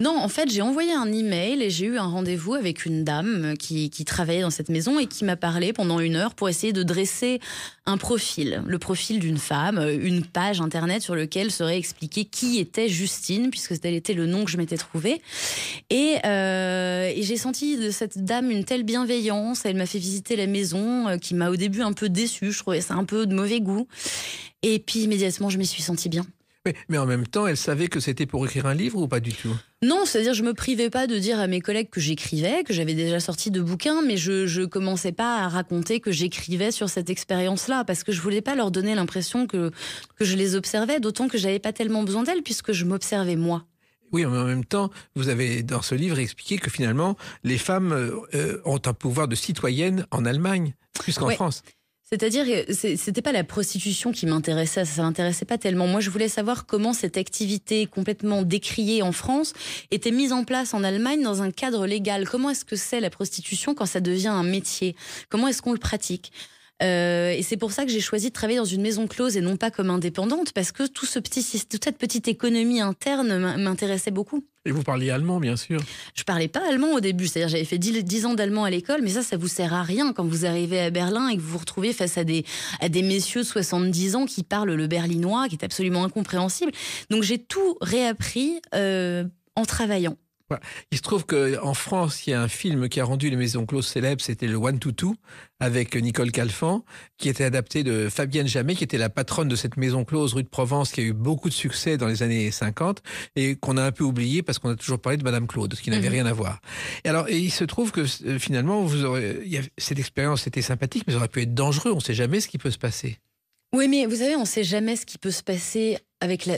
non, en fait, j'ai envoyé un email et j'ai eu un rendez-vous avec une dame qui, travaillait dans cette maison et qui m'a parlé pendant une heure pour essayer de dresser un profil, le profil d'une femme, euh, une page internet sur laquelle serait expliqué qui était Justine, puisque tel était le nom que je m'étais trouvé. Et, euh, et j'ai senti de cette dame une telle bienveillance. Elle m'a fait visiter la maison, euh, qui m'a au début un peu déçue. Je trouvais ça un peu de mauvais goût. Et puis immédiatement, je m'y suis sentie bien. Mais, en même temps, elle savait que c'était pour écrire un livre ou pas du tout non, c'est-à-dire je me privais pas de dire à mes collègues que j'écrivais, que j'avais déjà sorti de bouquins, mais je, ne commençais pas à raconter que j'écrivais sur cette expérience-là parce que je voulais pas leur donner l'impression que que je les observais, d'autant que j'avais pas tellement besoin d'elles puisque je m'observais moi. Oui, mais en même temps, vous avez dans ce livre expliqué que finalement, les femmes euh, euh, ont un pouvoir de citoyenne en Allemagne plus qu'en France. C'est-à-dire, n'était euh, pas la prostitution qui m'intéressait, ça, ça m'intéressait pas tellement. Moi, je voulais savoir comment cette activité complètement décriée en France était mise en place en Allemagne dans un cadre légal. Comment est-ce que c'est la prostitution quand ça devient un métier Comment est-ce qu'on le pratique euh, et c'est pour ça que j'ai choisi de travailler dans une maison close et non pas comme indépendante, parce que tout ce petit, toute cette petite économie interne m'intéressait beaucoup. Et vous parliez allemand, bien sûr. Je parlais pas allemand au début, c'est-à-dire j'avais fait 10, ans d'allemand à l'école, mais ça, ça vous sert à rien quand vous arrivez à Berlin et que vous vous retrouvez face à des, à des messieurs de 70 ans qui parlent le berlinois, qui est absolument incompréhensible. Donc j'ai tout réappris euh, en travaillant. Il se trouve qu'en France, il y a un film qui a rendu les maisons closes célèbres, c'était le One to Two avec Nicole Calfan, qui était adapté de Fabienne Jamet, qui était la patronne de cette maison close rue de Provence, qui a eu beaucoup de succès dans les années 50 et qu'on a un peu oublié parce qu'on a toujours parlé de Madame Claude, ce qui n'avait mhm. rien à voir. Et alors, il se trouve que euh, finalement, vous aurez, cette expérience était sympathique, mais ça aurait pu être dangereux. On ne sait jamais ce qui peut se passer. Oui, mais vous savez, on ne sait jamais ce qui peut se passer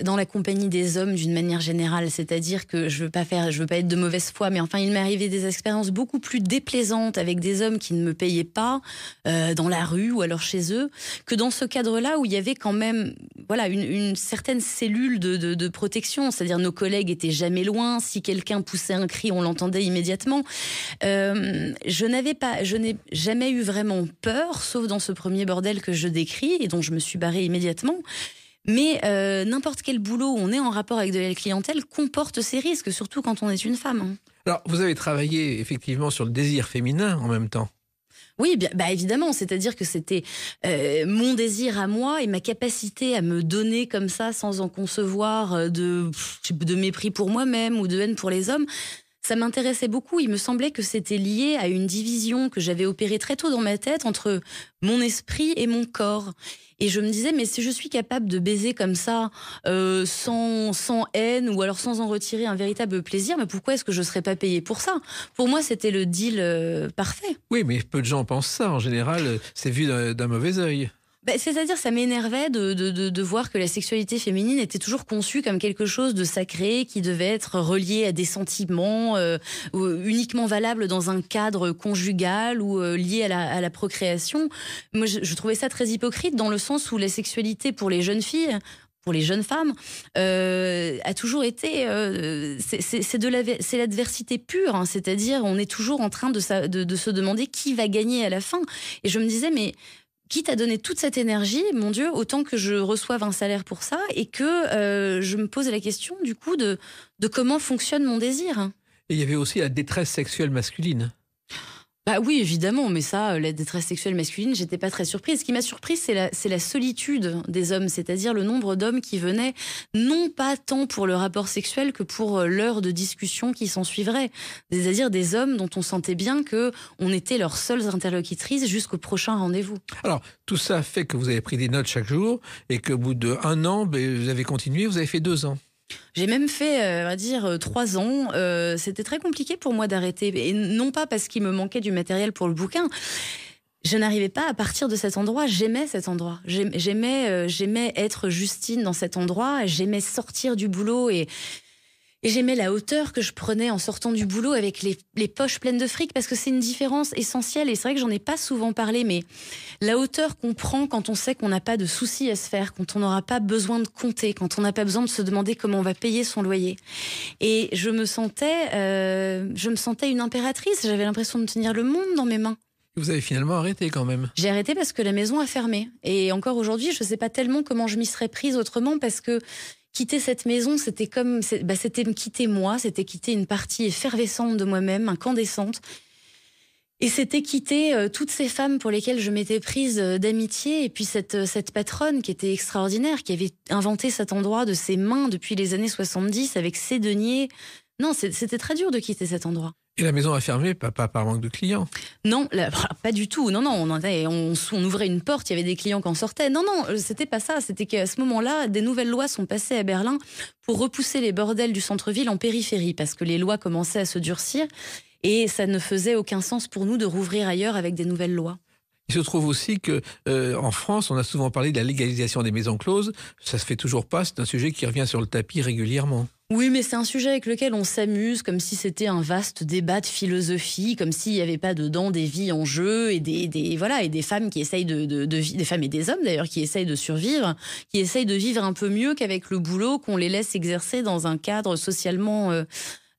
dans la compagnie des hommes d'une manière générale, c'est-à-dire que je veux pas faire, je veux pas être de mauvaise foi, mais enfin il m'est arrivé des expériences beaucoup plus déplaisantes avec des hommes qui ne me payaient pas euh, dans la rue ou alors chez eux que dans ce cadre-là où il y avait quand même voilà une, certaine cellule de, protection, c'est-à-dire nos collègues étaient jamais loin, si quelqu'un poussait un cri, on l'entendait immédiatement. Euh, je n'avais pas, je n'ai jamais eu vraiment peur, sauf dans ce premier bordel que je décris et dont je me suis barré immédiatement. Mais euh, n'importe quel boulot où on est en rapport avec de la clientèle comporte ces risques, surtout quand on est une femme. Hein. Alors, vous avez travaillé effectivement sur le désir féminin en même temps. Oui, bien, bah, évidemment, c'est-à-dire que c'était euh, mon désir à moi et ma capacité à me donner comme ça sans en concevoir euh, de mépris pour moi-même ou de haine pour les hommes ça m'intéressait beaucoup. Il me semblait que c'était lié à une division que j'avais opérée très tôt dans ma tête entre mon esprit et mon corps. Et je me disais, mais si je suis capable de baiser comme ça, euh, sans, sans haine ou alors sans en retirer un véritable plaisir, mais pourquoi est-ce que je ne serais pas payé pour ça Pour moi, c'était le deal euh, parfait. Oui, mais peu de gens pensent ça. En général, euh, c'est vu d'un mauvais œil. Bah, c'est-à-dire, ça m'énervait de, de, de, voir que la sexualité féminine était toujours conçue comme quelque chose de sacré qui devait être relié à des sentiments euh, uniquement valables dans un cadre conjugal ou euh, lié à la, à la, procréation. Moi, je, trouvais ça très hypocrite dans le sens où la sexualité pour les jeunes filles, pour les jeunes femmes, euh, a toujours été, c'est de l'adversité pure, hein. c'est-à-dire on est toujours en train de, de, de, se demander qui va gagner à la fin. Et je me disais, mais quitte à donner toute cette énergie, mon Dieu, autant que je reçoive un salaire pour ça et que euh, je me pose la question du coup de, de comment fonctionne mon désir. Hein. Et il y avait aussi la détresse sexuelle masculine. Bah oui, évidemment, mais ça, des euh, détresse sexuelle masculine, j'étais pas très surprise. Ce qui m'a surprise, c'est la, la, solitude des hommes, c'est-à-dire le nombre d'hommes qui venaient, non pas tant pour le rapport sexuel que pour euh, l'heure de discussion qui s'en suivrait. C'est-à-dire des hommes dont on sentait bien que on était leurs seules interlocutrices jusqu'au prochain rendez-vous. Alors, tout ça fait que vous avez pris des notes chaque jour et qu'au bout d'un an, ben, vous avez continué, vous avez fait deux ans. J'ai même fait, euh, on va dire, euh, trois ans. Euh, c'était très compliqué pour moi d'arrêter. Et non pas parce qu'il me manquait du matériel pour le bouquin. Je n'arrivais pas à partir de cet endroit. J'aimais cet endroit. J'aimais, j'aimais être Justine dans cet endroit. J'aimais sortir du boulot et et j'aimais la hauteur que je prenais en sortant du boulot avec les, poches pleines de fric parce que c'est une différence essentielle. Et c'est vrai que j'en ai pas souvent parlé, mais la hauteur qu'on prend quand on sait qu'on n'a pas de soucis à se faire, quand on n'aura pas besoin de compter, quand on n'a pas besoin de se demander comment on va payer son loyer. Et je me sentais, euh, je me sentais une impératrice. J'avais l'impression de tenir le monde dans mes mains. Vous avez finalement arrêté quand même. J'ai arrêté parce que la maison a fermé. Et encore aujourd'hui, je ne sais pas tellement comment je m'y serais prise autrement parce que quitter cette maison, c'était comme, bah, c'était me quitter moi, c'était quitter une partie effervescente de moi-même, incandescente. Et c'était quitter euh, toutes ces femmes pour lesquelles je m'étais prise euh, d'amitié, et puis cette, euh, cette patronne qui était extraordinaire, qui avait inventé cet endroit de ses mains depuis les années 70 avec ses deniers. Non, c'était très dur de quitter cet endroit. Et la maison a fermé, pas, par manque de clients Non, ah, pas du tout. Non, non, on, ouvrait une porte, il y avait des clients qui en sortaient. Non, non, euh, c'était pas ça. C'était qu'à ce moment-là, des nouvelles lois sont passées à Berlin pour repousser les bordels du centre-ville en périphérie, parce que les lois commençaient à se durcir et ça ne faisait aucun sens pour nous de rouvrir ailleurs avec des nouvelles lois. Il se trouve aussi que euh, en France, on a souvent parlé de la légalisation des maisons closes. Ça se fait toujours pas. C'est un sujet qui revient sur le tapis régulièrement. Oui, mais c'est un sujet avec lequel on s'amuse comme si c'était un vaste débat de philosophie, comme s'il n'y avait pas dedans des vies en jeu et des, voilà et des femmes qui essayent de, des femmes et des hommes d'ailleurs qui essayent de survivre, qui essayent de vivre un peu mieux qu'avec le boulot qu'on les laisse exercer dans un cadre socialement euh,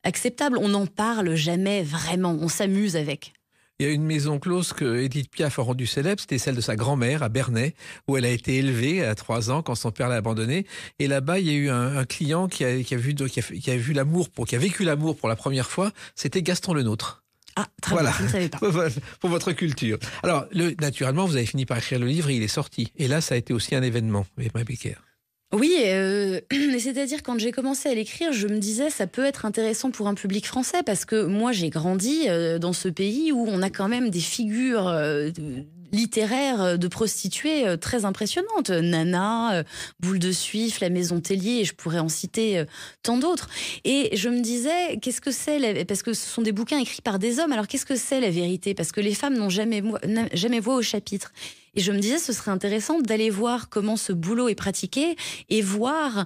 acceptable. On n'en parle jamais vraiment, on s'amuse avec. Il y a une maison close que Edith Piaf a rendue célèbre, c'était celle de sa grand-mère à Bernay, où elle a été élevée à trois ans quand son père l'a abandonnée. Et là-bas, il y a eu un, client qui a, vu, l'amour, pour, qui a vécu l'amour pour la première fois, c'était Gaston Lenôtre. Ah, très bien, Pour votre culture. Alors, naturellement, vous avez fini par écrire le livre et il est sorti. Et là, ça a été aussi un événement, oui, euh, c'est-à-dire quand j'ai commencé à l'écrire, je me disais ça peut être intéressant pour un public français parce que moi j'ai grandi euh, dans ce pays où on a quand même des figures euh, littéraire euh, de prostituées euh, très impressionnantes. Nana, euh, Boule de Suif, La Maison Tellier, et je pourrais en citer tant d'autres. Et je me disais, qu'est-ce que c'est Parce que ce sont des bouquins écrits par des hommes, alors qu'est-ce que c'est la vérité Parce que les femmes n'ont jamais, jamais voix au chapitre. Et je me disais, ce serait intéressant d'aller voir comment ce boulot est pratiqué et voir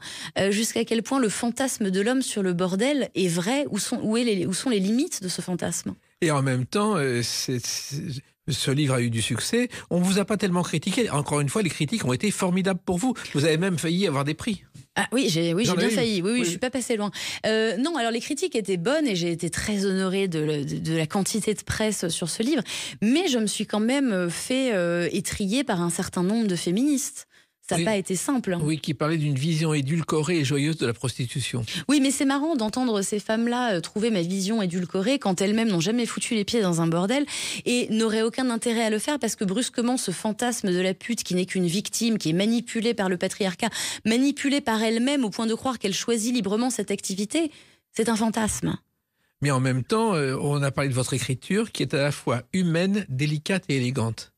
jusqu'à quel point le fantasme de l'homme sur le bordel est vrai, où sont, où, les, où sont les limites de ce fantasme. Et en même temps, c'est ce livre a eu du succès. On ne vous a pas tellement critiqué. Encore une fois, les critiques ont été formidables pour vous. Vous avez même failli avoir des prix. Ah oui, j'ai oui, bien failli. Oui, oui, je suis pas passé loin. Euh, non, alors les critiques étaient bonnes et j'ai été très honorée de, la quantité de presse sur ce livre. Mais je me suis quand même euh, fait euh, étrier par un certain nombre de féministes. Ça n'a pas été simple. Hein. Oui, qui parlait d'une vision édulcorée et joyeuse de la prostitution. Oui, mais c'est marrant d'entendre ces femmes-là euh, trouver ma vision édulcorée quand elles-mêmes n'ont jamais foutu les pieds dans un bordel et n'auraient aucun intérêt à le faire parce que brusquement, ce fantasme de la pute qui n'est qu'une victime, qui est manipulée par le patriarcat, manipulée par elle-même au point de croire qu'elle choisit librement cette activité, c'est un fantasme. Mais en même temps, euh, on a parlé de votre écriture qui est à la fois humaine, délicate et élégante.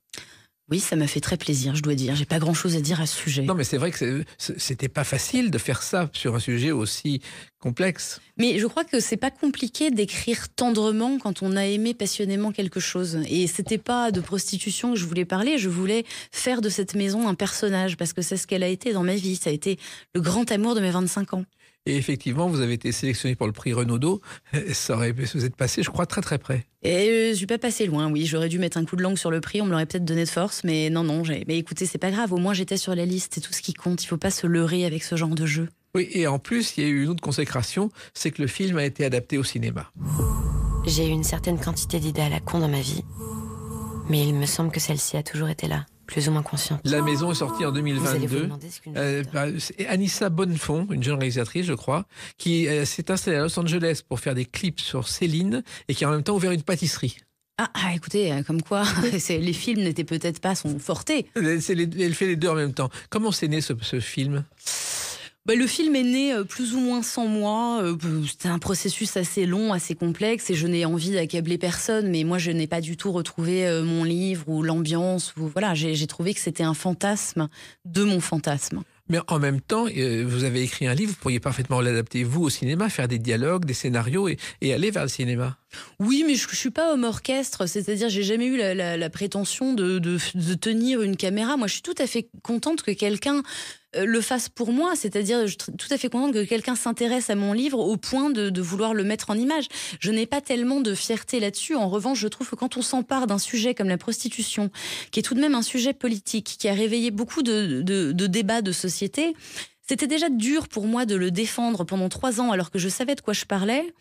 Oui, ça m'a fait très plaisir, je dois dire. J'ai pas grand chose à dire à ce sujet. Non, mais c'est vrai que c'était pas facile de faire ça sur un sujet aussi complexe. Mais je crois que c'est pas compliqué d'écrire tendrement quand on a aimé passionnément quelque chose. Et c'était pas de prostitution que je voulais parler, je voulais faire de cette maison un personnage parce que c'est ce qu'elle a été dans ma vie. Ça a été le grand amour de mes 25 ans. Et effectivement, vous avez été sélectionné pour le prix Renaudot. Ça aurait, vous êtes passé, je crois, très très près. Et euh, je suis pas passé loin, oui. J'aurais dû mettre un coup de langue sur le prix, on me l'aurait peut-être donné de force, mais non, non. Mais écoutez, c'est pas grave. Au moins, j'étais sur la liste. C'est tout ce qui compte. Il faut pas se leurrer avec ce genre de jeu. Oui, et en plus, il y a eu une autre consécration, c'est que le film a été adapté au cinéma. J'ai eu une certaine quantité d'idées à la con dans ma vie, mais il me semble que celle-ci a toujours été là plus ou moins consciente. La maison est sortie en 2022. Euh, bah, Anissa Bonnefond, une jeune réalisatrice, je crois, qui euh, s'est installée à Los Angeles pour faire des clips sur Céline et qui a en même temps ouvert une pâtisserie. Ah, ah écoutez, euh, comme quoi, les films n'étaient peut-être pas son forté. Elle fait les deux en même temps. Comment s'est né ce film bah, le film est né euh, plus ou moins sans moi. Euh, c'était un processus assez long, assez complexe, et je n'ai envie d'accabler personne, mais moi, je n'ai pas du tout retrouvé euh, mon livre ou l'ambiance. Ou, voilà, j'ai trouvé que c'était un fantasme de mon fantasme. Mais en même temps, vous avez écrit un livre, vous pourriez parfaitement l'adapter, vous, au cinéma, faire des dialogues, des scénarios et aller vers le cinéma. Oui, mais je, ne suis pas homme orchestre, c'est-à-dire j'ai jamais eu la, prétention de, tenir une caméra. Moi, je suis tout à fait contente que quelqu'un euh, le fasse pour moi, c'est-à-dire je suis tout à fait contente que quelqu'un s'intéresse à mon livre au point de, de, vouloir le mettre en image. Je n'ai pas tellement de fierté là-dessus. En revanche, je trouve que quand on s'empare d'un sujet comme la prostitution, qui est tout de même un sujet politique, qui a réveillé beaucoup de débats de société, c'était déjà dur pour moi de le défendre pendant trois ans alors que je savais de quoi je parlais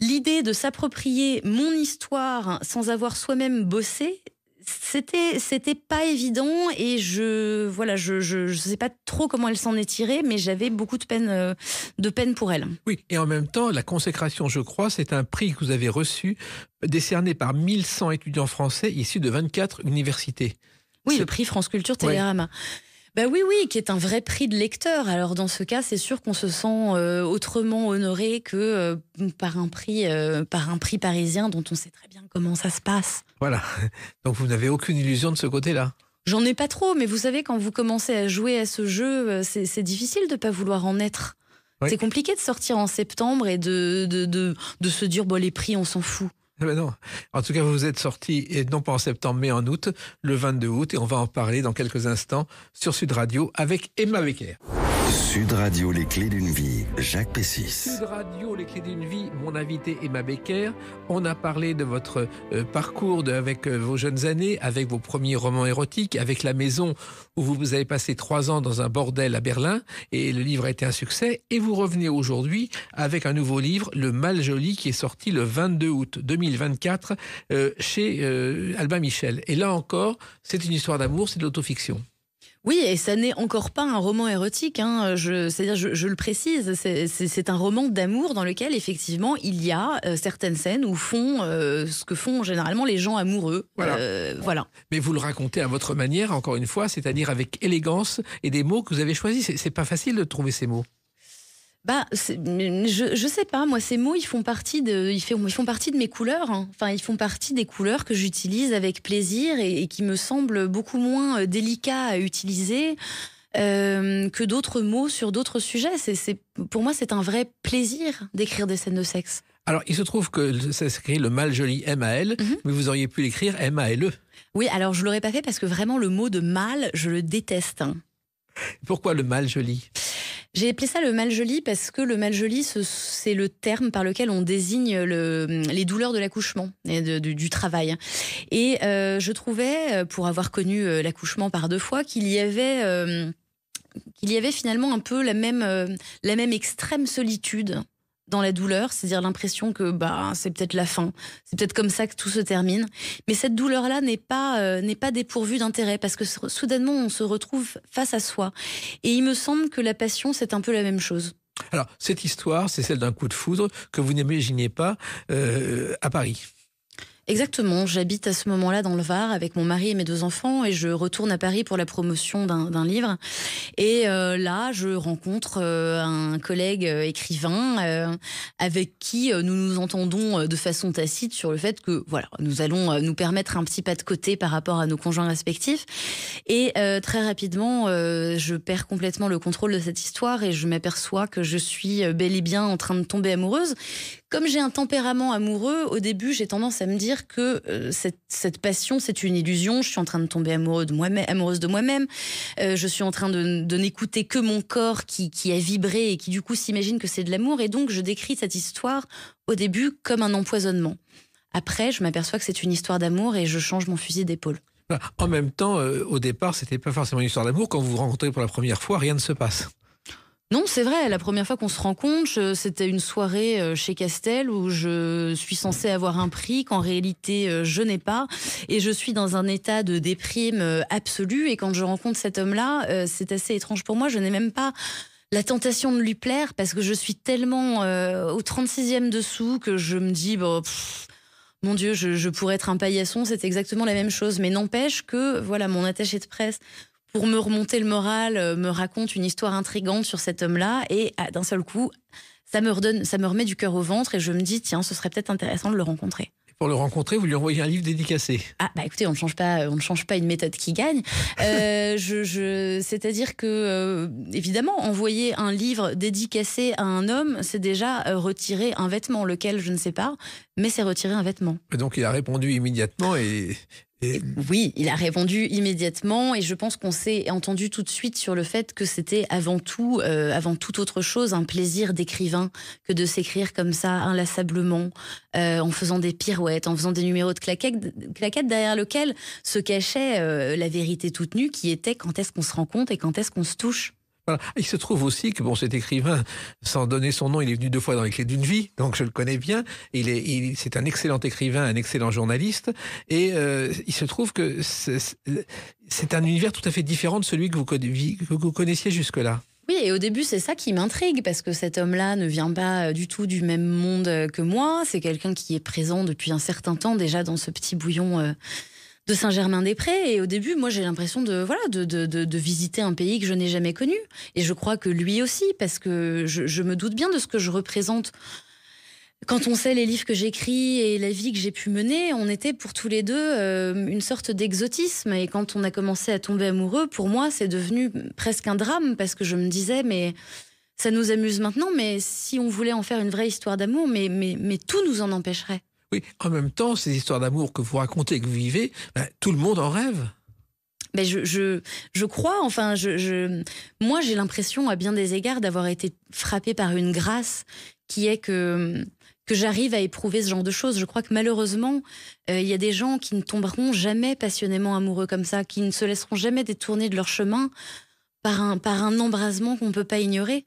l'idée de s'approprier mon histoire sans avoir soi-même bossé, c'était c'était pas évident et je voilà je, je, sais pas trop comment elle s'en est tirée mais j'avais beaucoup de peine euh, de peine pour elle. Oui et en même temps la consécration je crois c'est un prix que vous avez reçu décerné par 1100 étudiants français issus de 24 universités. Oui, le prix France Culture Télérama. Ben oui, oui, qui est un vrai prix de lecteur. Alors dans ce cas, c'est sûr qu'on se sent euh, autrement honoré que euh, par, un prix, euh, par un prix parisien dont on sait très bien comment ça se passe. Voilà. Donc vous n'avez aucune illusion de ce côté-là. J'en ai pas trop, mais vous savez, quand vous commencez à jouer à ce jeu, c'est, difficile de ne pas vouloir en être. C'est compliqué de sortir en septembre et de, de, de, de se dire, bon, les prix, on s'en fout. Ah ben non. En tout cas, vous êtes sorti, et non pas en septembre, mais en août, le 22 août, et on va en parler dans quelques instants sur Sud Radio avec Emma Becker. Sud Radio, les clés d'une vie, Jacques Pessis. Sud Radio, les clés d'une vie, mon invité Emma Becker. On a parlé de votre euh, parcours avec euh, vos jeunes années, avec vos premiers romans érotiques, avec la maison où vous, vous avez passé trois ans dans un bordel à Berlin et le livre a été un succès. Et vous revenez aujourd'hui avec un nouveau livre, Le Mal Joli, qui est sorti le 22 août 2024 euh, chez Albin Michel. Et là encore, c'est une histoire d'amour, c'est de l'autofiction. Oui, et ça n'est encore pas un roman érotique, hein. je, c'est-à-dire, je, le précise, c'est, un roman d'amour dans lequel, effectivement, il y a euh, certaines scènes où font euh, ce que font généralement les gens amoureux. Euh, voilà. Mais vous le racontez à votre manière, encore une fois, c'est-à-dire avec élégance et des mots que vous avez choisis. C'est, c'est pas facile de trouver ces mots bah, je, ne sais pas, moi, ces mots, ils font partie de, ils partie de mes couleurs. Hein. Enfin, ils font partie des couleurs que j'utilise avec plaisir et, qui me semblent beaucoup moins euh, délicats à utiliser euh, que d'autres mots sur d'autres sujets. C'est, pour moi, c'est un vrai plaisir d'écrire des scènes de sexe. Alors, il se trouve que ça s'écrit le mal joli M-A-L, mhm. mais vous auriez pu l'écrire M-A-L-E. Oui, alors je l'aurais pas fait parce que vraiment, le mot de mal, je le déteste. Hein. Pourquoi le mal joli j'ai appelé ça le mal joli parce que le mal joli, c'est le terme par lequel on désigne les douleurs de l'accouchement et du, travail. Et euh, je trouvais, euh, pour avoir connu euh, l'accouchement par deux fois, qu'il y avait... qu'il y avait finalement un peu la même, la même extrême solitude dans la douleur, c'est-à-dire l'impression que bah c'est peut-être la fin, c'est peut-être comme ça que tout se termine. Mais cette douleur-là n'est pas euh, n'est pas dépourvue d'intérêt parce que soudainement on se retrouve face à soi. Et il me semble que la passion c'est un peu la même chose. Alors cette histoire, c'est celle d'un coup de foudre que vous n'imaginez pas euh, à Paris. Exactement. J'habite à ce moment-là dans le Var avec mon mari et mes deux enfants et je retourne à Paris pour la promotion d'un livre. Et euh, là, je rencontre euh, un collègue euh, écrivain avec qui nous nous entendons de façon tacite sur le fait que voilà, nous allons nous permettre un petit pas de côté par rapport à nos conjoints respectifs. Et très rapidement, je perds complètement le contrôle de cette histoire et je m'aperçois que je suis bel et bien en train de tomber amoureuse comme j'ai un tempérament amoureux, au début, j'ai tendance à me dire que euh, cette, passion, c'est une illusion. Je suis en train de tomber amoureux de moi amoureuse de moi-même. Euh, je suis en train de, n'écouter que mon corps qui, a vibré et qui, du coup, s'imagine que c'est de l'amour. Et donc, je décris cette histoire au début comme un empoisonnement. Après, je m'aperçois que c'est une histoire d'amour et je change mon fusil d'épaule. En même temps, euh, au départ, c'était pas forcément une histoire d'amour. Quand vous vous rencontrez pour la première fois, rien ne se passe. Non, c'est vrai. La première fois qu'on se rencontre, c'était une soirée euh, chez Castel où je suis censée avoir un prix qu'en réalité euh, je n'ai pas. Et je suis dans un état de déprime euh, absolue. Et quand je rencontre cet homme-là, c'est assez étrange pour moi. Je n'ai même pas la tentation de lui plaire parce que je suis tellement au 36e dessous que je me dis, bon, mon Dieu, je, je pourrais être un paillasson. C'est exactement la même chose. Mais n'empêche que, voilà, mon attaché de presse pour me remonter le moral, euh, me raconte une histoire intrigante sur cet homme-là, et ah, d'un seul coup, ça me, ça me remet du cœur au ventre, et je me dis, tiens, ce serait peut-être intéressant de le rencontrer pour le rencontrer, vous lui envoyez un livre dédicacé. Ah bah écoutez, on ne change pas, on ne change pas une méthode qui gagne. Euh, c'est-à-dire que euh, évidemment, envoyer un livre dédicacé à un homme, c'est déjà retirer un vêtement, lequel je ne sais pas, mais c'est retirer un vêtement. Et donc il a répondu immédiatement et oui, il a répondu immédiatement et je pense qu'on s'est entendu tout de suite sur le fait que c'était avant tout, euh, avant toute autre chose, un plaisir d'écrivain que de s'écrire comme ça inlassablement, euh, en faisant des pirouettes, en faisant des numéros de claquettes, claquettes derrière lequel se cachait euh, la vérité toute nue qui était quand est-ce qu'on se rencontre et quand est-ce qu'on se touche. Ah, il se trouve aussi que bon, cet écrivain, sans donner son nom, il est venu deux fois dans les clés d'une vie, donc je le connais bien. Il est, il, c'est un excellent écrivain, un excellent journaliste, et euh, il se trouve que c'est un univers tout à fait différent de celui que vous, que connaissiez jusque-là. Oui, et au début, c'est ça qui m'intrigue, parce que cet homme-là ne vient pas euh, du tout du même monde euh, que moi. C'est quelqu'un qui est présent depuis un certain temps déjà dans ce petit bouillon de Saint-Germain-des-Prés. Et au début, moi, j'ai l'impression de, voilà, de, visiter un pays que je n'ai jamais connu. Et je crois que lui aussi, parce que je, me doute bien de ce que je représente. Quand on sait les livres que j'écris et la vie que j'ai pu mener, on était pour tous les deux euh, une sorte d'exotisme. Et quand on a commencé à tomber amoureux, pour moi, c'est devenu presque un drame parce que je me disais, mais ça nous amuse maintenant, mais si on voulait en faire une vraie histoire d'amour, mais, mais, mais tout nous en empêcherait. Oui, en même temps, ces histoires d'amour que vous racontez, que vous vivez, ben, tout le monde en rêve. Mais ben, je, je, crois, enfin, je, moi j'ai l'impression à bien des égards d'avoir été frappée par une grâce qui est que, que j'arrive à éprouver ce genre de choses. Je crois que malheureusement, euh, il y a des gens qui ne tomberont jamais passionnément amoureux comme ça, qui ne se laisseront jamais détourner de leur chemin par un, par un embrasement qu'on ne peut pas ignorer.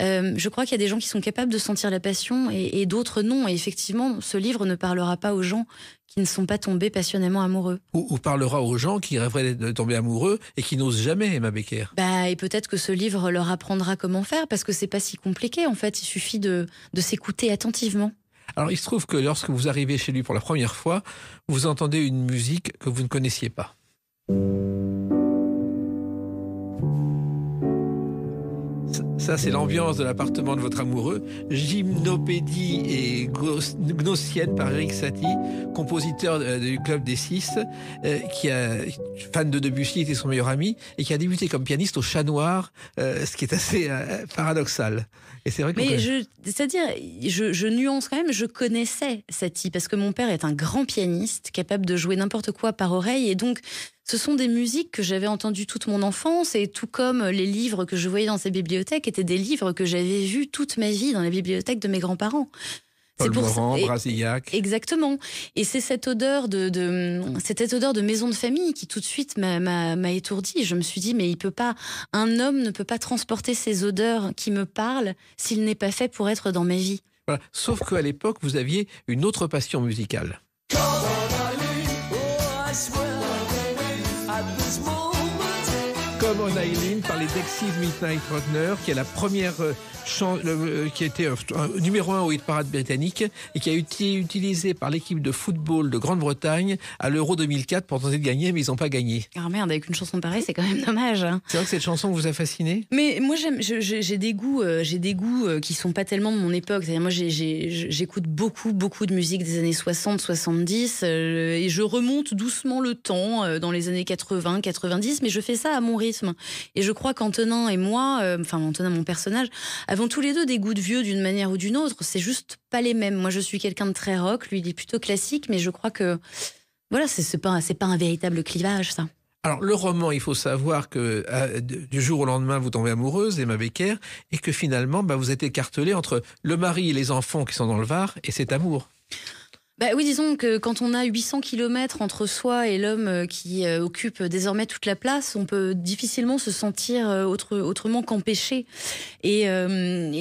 Euh, je crois qu'il y a des gens qui sont capables de sentir la passion et, d'autres non. Et effectivement, ce livre ne parlera pas aux gens qui ne sont pas tombés passionnément amoureux. Ou, parlera aux gens qui rêveraient de tomber amoureux et qui n'osent jamais, Emma Becker. Bah, et peut-être que ce livre leur apprendra comment faire parce que c'est pas si compliqué en fait. Il suffit de s'écouter attentivement. Alors il se trouve que lorsque vous arrivez chez lui pour la première fois, vous entendez une musique que vous ne connaissiez pas. Ça, c'est l'ambiance de l'appartement de votre amoureux. Gymnopédie et Gnossienne par Eric Satie, compositeur du Club des Six, euh, qui a, fan de Debussy, était son meilleur ami, et qui a débuté comme pianiste au Chat Noir, euh, ce qui est assez euh, paradoxal c'est Mais c'est-à-dire, je, nuance quand même, je connaissais Satie parce que mon père est un grand pianiste capable de jouer n'importe quoi par oreille. Et donc, ce sont des musiques que j'avais entendues toute mon enfance et tout comme les livres que je voyais dans ces bibliothèques étaient des livres que j'avais vus toute ma vie dans la bibliothèque de mes grands-parents. Paul pour Morand, Brasillac. Exactement. Et c'est cette odeur de, cette odeur de maison de famille qui tout de suite m'a étourdi. Je me suis dit mais il peut pas un homme ne peut pas transporter ces odeurs qui me parlent s'il n'est pas fait pour être dans ma vie. Sauf qu'à l'époque vous aviez une autre passion musicale. Comme on a Massive Midnight Runner, qui est la première euh, euh, qui était euh, numéro un au hit parade britannique et qui a été utilisé par l'équipe de football de Grande-Bretagne à l'Euro 2004 pour tenter de gagner, mais ils n'ont pas gagné. Ah merde, avec une chanson pareille, c'est quand même dommage. Hein. C'est vrai que cette chanson vous a fasciné Mais moi, j'ai des goûts, qui j'ai des goûts qui sont pas tellement de mon époque. Moi, j'écoute beaucoup, beaucoup de musique des années 60, 70, et je remonte doucement le temps dans les années 80, 90, mais je fais ça à mon rythme. Et je crois qu'en Antonin et moi, euh, enfin Antonin, mon personnage, avons tous les deux des goûts de vieux d'une manière ou d'une autre. C'est juste pas les mêmes. Moi, je suis quelqu'un de très rock, lui, il est plutôt classique, mais je crois que voilà, c'est pas, pas un véritable clivage, ça. Alors, le roman, il faut savoir que euh, du jour au lendemain, vous tombez amoureuse d'Emma Becker et que finalement, bah, vous êtes écartelée entre le mari et les enfants qui sont dans le Var et cet amour. Bah oui, disons que quand on a 800 km entre soi et l'homme euh, qui euh, occupe désormais toute la place, on peut difficilement se sentir euh, autrement qu'empêché. Et,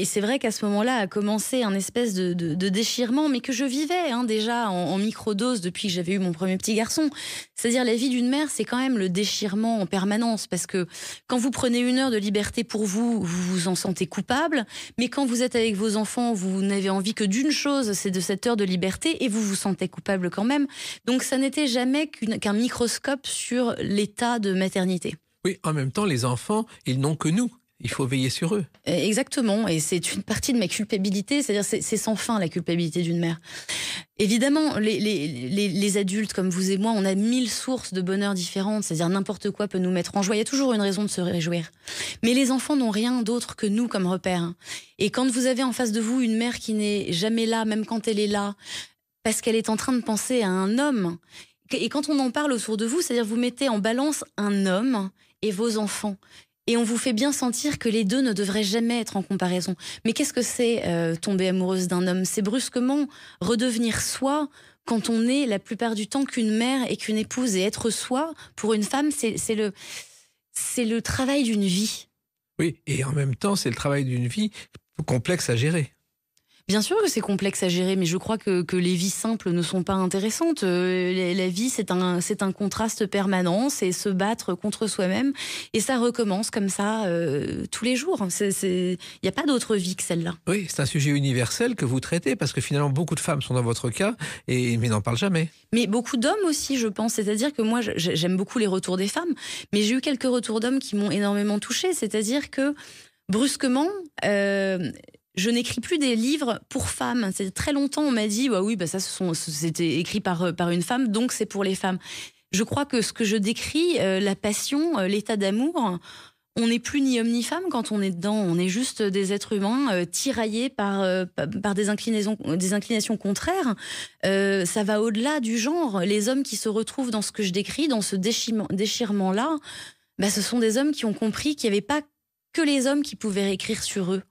c'est vrai qu'à ce moment-là a commencé un espèce de, déchirement, mais que je vivais hein, déjà en, en microdose depuis que j'avais eu mon premier petit garçon. C'est-à-dire la vie d'une mère, c'est quand même le déchirement en permanence, parce que quand vous prenez une heure de liberté pour vous, vous vous en sentez coupable, mais quand vous êtes avec vos enfants, vous n'avez envie que d'une chose, c'est de cette heure de liberté, et vous vous vous sentez coupable quand même. Donc ça n'était jamais qu'un microscope sur l'état de maternité. Oui, en même temps, les enfants, ils n'ont que nous. Il faut veiller sur eux. Euh, exactement, et c'est une partie de ma culpabilité, c'est-à-dire c'est sans fin la culpabilité d'une mère. Évidemment, les, adultes comme vous et moi, on a mille sources de bonheur différentes, c'est-à-dire n'importe quoi peut nous mettre en joie, il y a toujours une raison de se réjouir. Mais les enfants n'ont rien d'autre que nous comme repère. Et quand vous avez en face de vous une mère qui n'est jamais là, même quand elle est là, parce qu'elle est en train de penser à un homme. Et quand on en parle autour de vous, c'est-à-dire vous mettez en balance un homme et vos enfants. Et on vous fait bien sentir que les deux ne devraient jamais être en comparaison. Mais qu'est-ce que c'est euh, tomber amoureuse d'un homme C'est brusquement redevenir soi quand on est la plupart du temps qu'une mère et qu'une épouse. Et être soi, pour une femme, c'est le, le travail d'une vie. Oui, et en même temps, c'est le travail d'une vie complexe à gérer. Bien sûr que c'est complexe à gérer, mais je crois que, que, les vies simples ne sont pas intéressantes. Euh, la, vie, c'est un, c'est un contraste permanent, c'est se battre contre soi-même, et ça recommence comme ça euh, tous les jours. Il n'y a pas d'autre vie que celle-là. Oui, c'est un sujet universel que vous traitez, parce que finalement, beaucoup de femmes sont dans votre cas, et, mais n'en parlent jamais. Mais beaucoup d'hommes aussi, je pense. C'est-à-dire que moi, j'aime beaucoup les retours des femmes, mais j'ai eu quelques retours d'hommes qui m'ont énormément touchée, c'est-à-dire que brusquement, euh, je n'écris plus des livres pour femmes. C'est très longtemps on m'a dit bah oui bah ça c'était écrit par euh, par une femme donc c'est pour les femmes. Je crois que ce que je décris, euh, la passion, euh, l'état d'amour, on n'est plus ni homme ni femme quand on est dedans. On est juste des êtres humains tiraillés par, par des, inclinaisons, des inclinations contraires. ça va au-delà du genre. Les hommes qui se retrouvent dans ce que je décris, dans ce déchirement, là, bah, ce sont des hommes qui ont compris qu'il n'y avait pas que les hommes qui pouvaient écrire sur eux.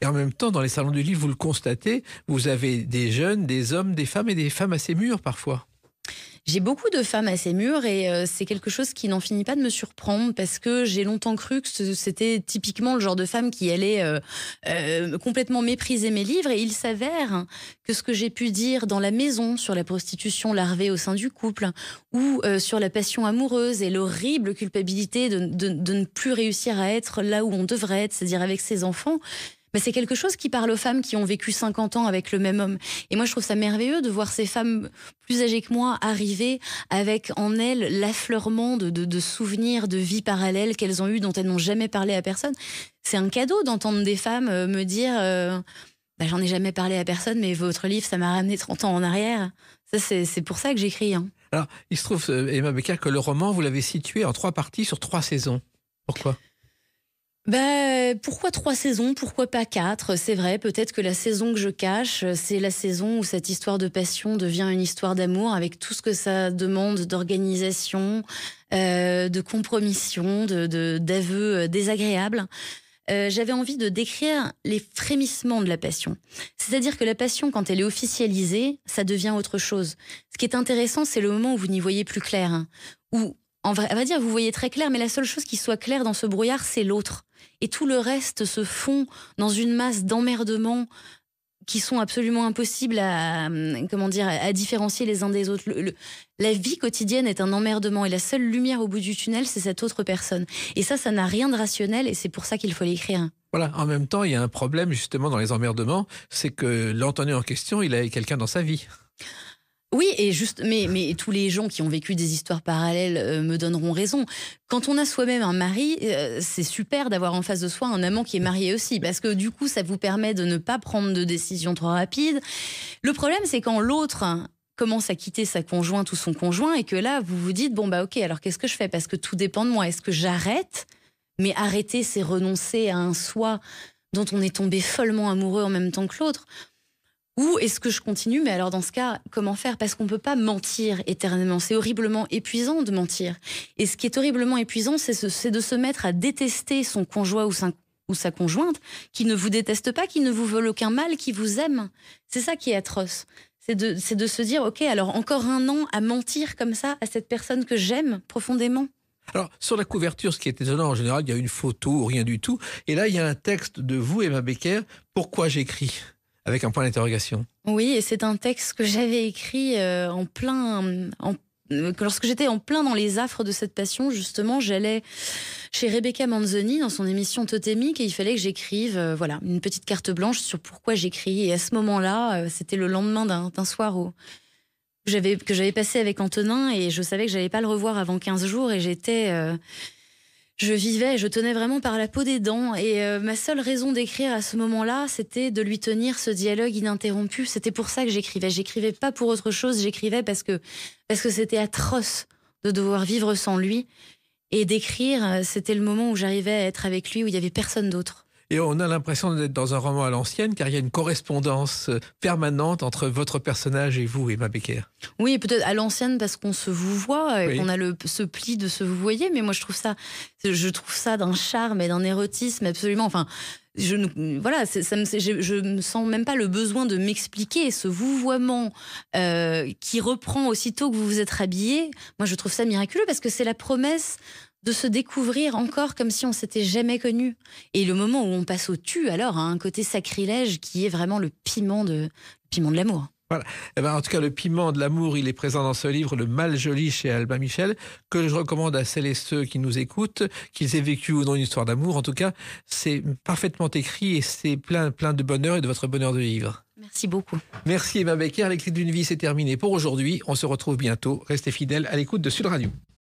Et en même temps, dans les salons du livre, vous le constatez, vous avez des jeunes, des hommes, des femmes et des femmes assez mûres parfois. J'ai beaucoup de femmes assez mûres et euh, c'est quelque chose qui n'en finit pas de me surprendre parce que j'ai longtemps cru que c'était typiquement le genre de femme qui allait euh, euh, complètement mépriser mes livres et il s'avère que ce que j'ai pu dire dans la maison sur la prostitution larvée au sein du couple ou sur la passion amoureuse et l'horrible culpabilité de, de, ne plus réussir à être là où on devrait être, c'est-à-dire avec ses enfants, bah, c'est quelque chose qui parle aux femmes qui ont vécu 50 ans avec le même homme. Et moi, je trouve ça merveilleux de voir ces femmes plus âgées que moi arriver avec en elles l'affleurement de, souvenirs, de vies parallèles qu'elles ont eues, dont elles n'ont jamais parlé à personne. C'est un cadeau d'entendre des femmes euh, me dire euh, bah, J'en ai jamais parlé à personne, mais votre livre, ça m'a ramené 30 ans en arrière. Ça, c'est pour ça que j'écris. Hein. Alors, il se trouve, euh, Emma Becker, que le roman, vous l'avez situé en trois parties sur trois saisons. Pourquoi bah, pourquoi trois saisons Pourquoi pas quatre C'est vrai, peut-être que la saison que je cache, c'est la saison où cette histoire de passion devient une histoire d'amour avec tout ce que ça demande d'organisation, euh, de compromission, de d'aveux euh, désagréables. Euh, j'avais envie de décrire les frémissements de la passion. C'est-à-dire que la passion, quand elle est officialisée, ça devient autre chose. Ce qui est intéressant, c'est le moment où vous n'y voyez plus clair, hein. ou en vrai, on va dire, vous voyez très clair, mais la seule chose qui soit claire dans ce brouillard, c'est l'autre. Et tout le reste se fond dans une masse d'emmerdements qui sont absolument impossibles à, hum, comment dire, à différencier les uns des autres. la vie quotidienne est un emmerdement et la seule lumière au bout du tunnel, c'est cette autre personne. Et ça, ça n'a rien de rationnel et c'est pour ça qu'il faut l'écrire. Voilà, en même temps, il y a un problème justement dans les emmerdements, c'est que l'entendu en question, il a quelqu'un dans sa vie. Oui, et juste, mais, tous les gens qui ont vécu des histoires parallèles euh, me donneront raison. Quand on a soi-même un mari, euh, c'est super d'avoir en face de soi un amant qui est marié aussi, parce que du coup, ça vous permet de ne pas prendre de décisions trop rapides. Le problème, c'est quand l'autre commence à quitter sa conjointe ou son conjoint et que là, vous vous dites, bon, bah ok, alors qu'est-ce que je fais Parce que tout dépend de moi. Est-ce que j'arrête Mais arrêter, c'est renoncer à un soi dont on est tombé follement amoureux en même temps que l'autre. Ou est-ce que je continue Mais alors dans ce cas, comment faire Parce qu'on ne peut pas mentir éternellement. C'est horriblement épuisant de mentir. Et ce qui est horriblement épuisant, c'est de se mettre à détester son conjoint ou sa, conjointe, qui ne vous déteste pas, qui ne vous veut aucun mal, qui vous aime. C'est ça qui est atroce. C'est de, de se dire, OK, alors encore un an à mentir comme ça à cette personne que j'aime profondément. Alors, sur la couverture, ce qui est étonnant, en général, il y a une photo ou rien du tout. Et là, il y a un texte de vous, Emma Becker, Pourquoi j'écris avec un point d'interrogation. Oui, et c'est un texte que j'avais écrit euh, en plein, euh, lorsque j'étais en plein dans les affres de cette passion, justement, j'allais chez Rebecca Manzoni dans son émission Totémique et il fallait que j'écrive euh, voilà, une petite carte blanche sur pourquoi j'écris. Et à ce moment-là, c'était le lendemain d'un soir j'avais que j'avais passé avec Antonin et je savais que j'allais pas le revoir avant 15 jours et j'étais je vivais, je tenais vraiment par la peau des dents. Et euh, ma seule raison d'écrire à ce moment-là, c'était de lui tenir ce dialogue ininterrompu. C'était pour ça que j'écrivais. J'écrivais pas pour autre chose. J'écrivais parce que parce que c'était atroce de devoir vivre sans lui. Et d'écrire, c'était le moment où j'arrivais à être avec lui, où il y avait personne d'autre et on a l'impression d'être dans un roman à l'ancienne car il y a une correspondance euh, permanente entre votre personnage et vous, Emma Becker. Oui, peut-être à l'ancienne parce qu'on se vous voit et euh, qu'on a le, ce pli de se vous voyez, mais moi je trouve ça, je trouve ça d'un charme et d'un érotisme absolument. Enfin, je voilà, ça me, je, me sens même pas le besoin de m'expliquer ce vouvoiement euh, qui reprend aussitôt que vous vous êtes habillé. Moi, je trouve ça miraculeux parce que c'est la promesse de se découvrir encore comme si on s'était jamais connu. Et le moment où on passe au tu, alors, à un côté sacrilège qui est vraiment le piment de, piment de l'amour. Voilà. Eh ben, en tout cas, le piment de l'amour, il est présent dans ce livre, Le Mal Joli chez Albin Michel, que je recommande à celles et ceux qui nous écoutent, qu'ils aient vécu ou non une histoire d'amour. En tout cas, c'est parfaitement écrit et c'est plein, plein de bonheur et de votre bonheur de vivre. Merci beaucoup. Merci Emma Becker. L'écrit d'une vie, c'est terminé pour aujourd'hui. On se retrouve bientôt. Restez fidèles à l'écoute de Sud Radio.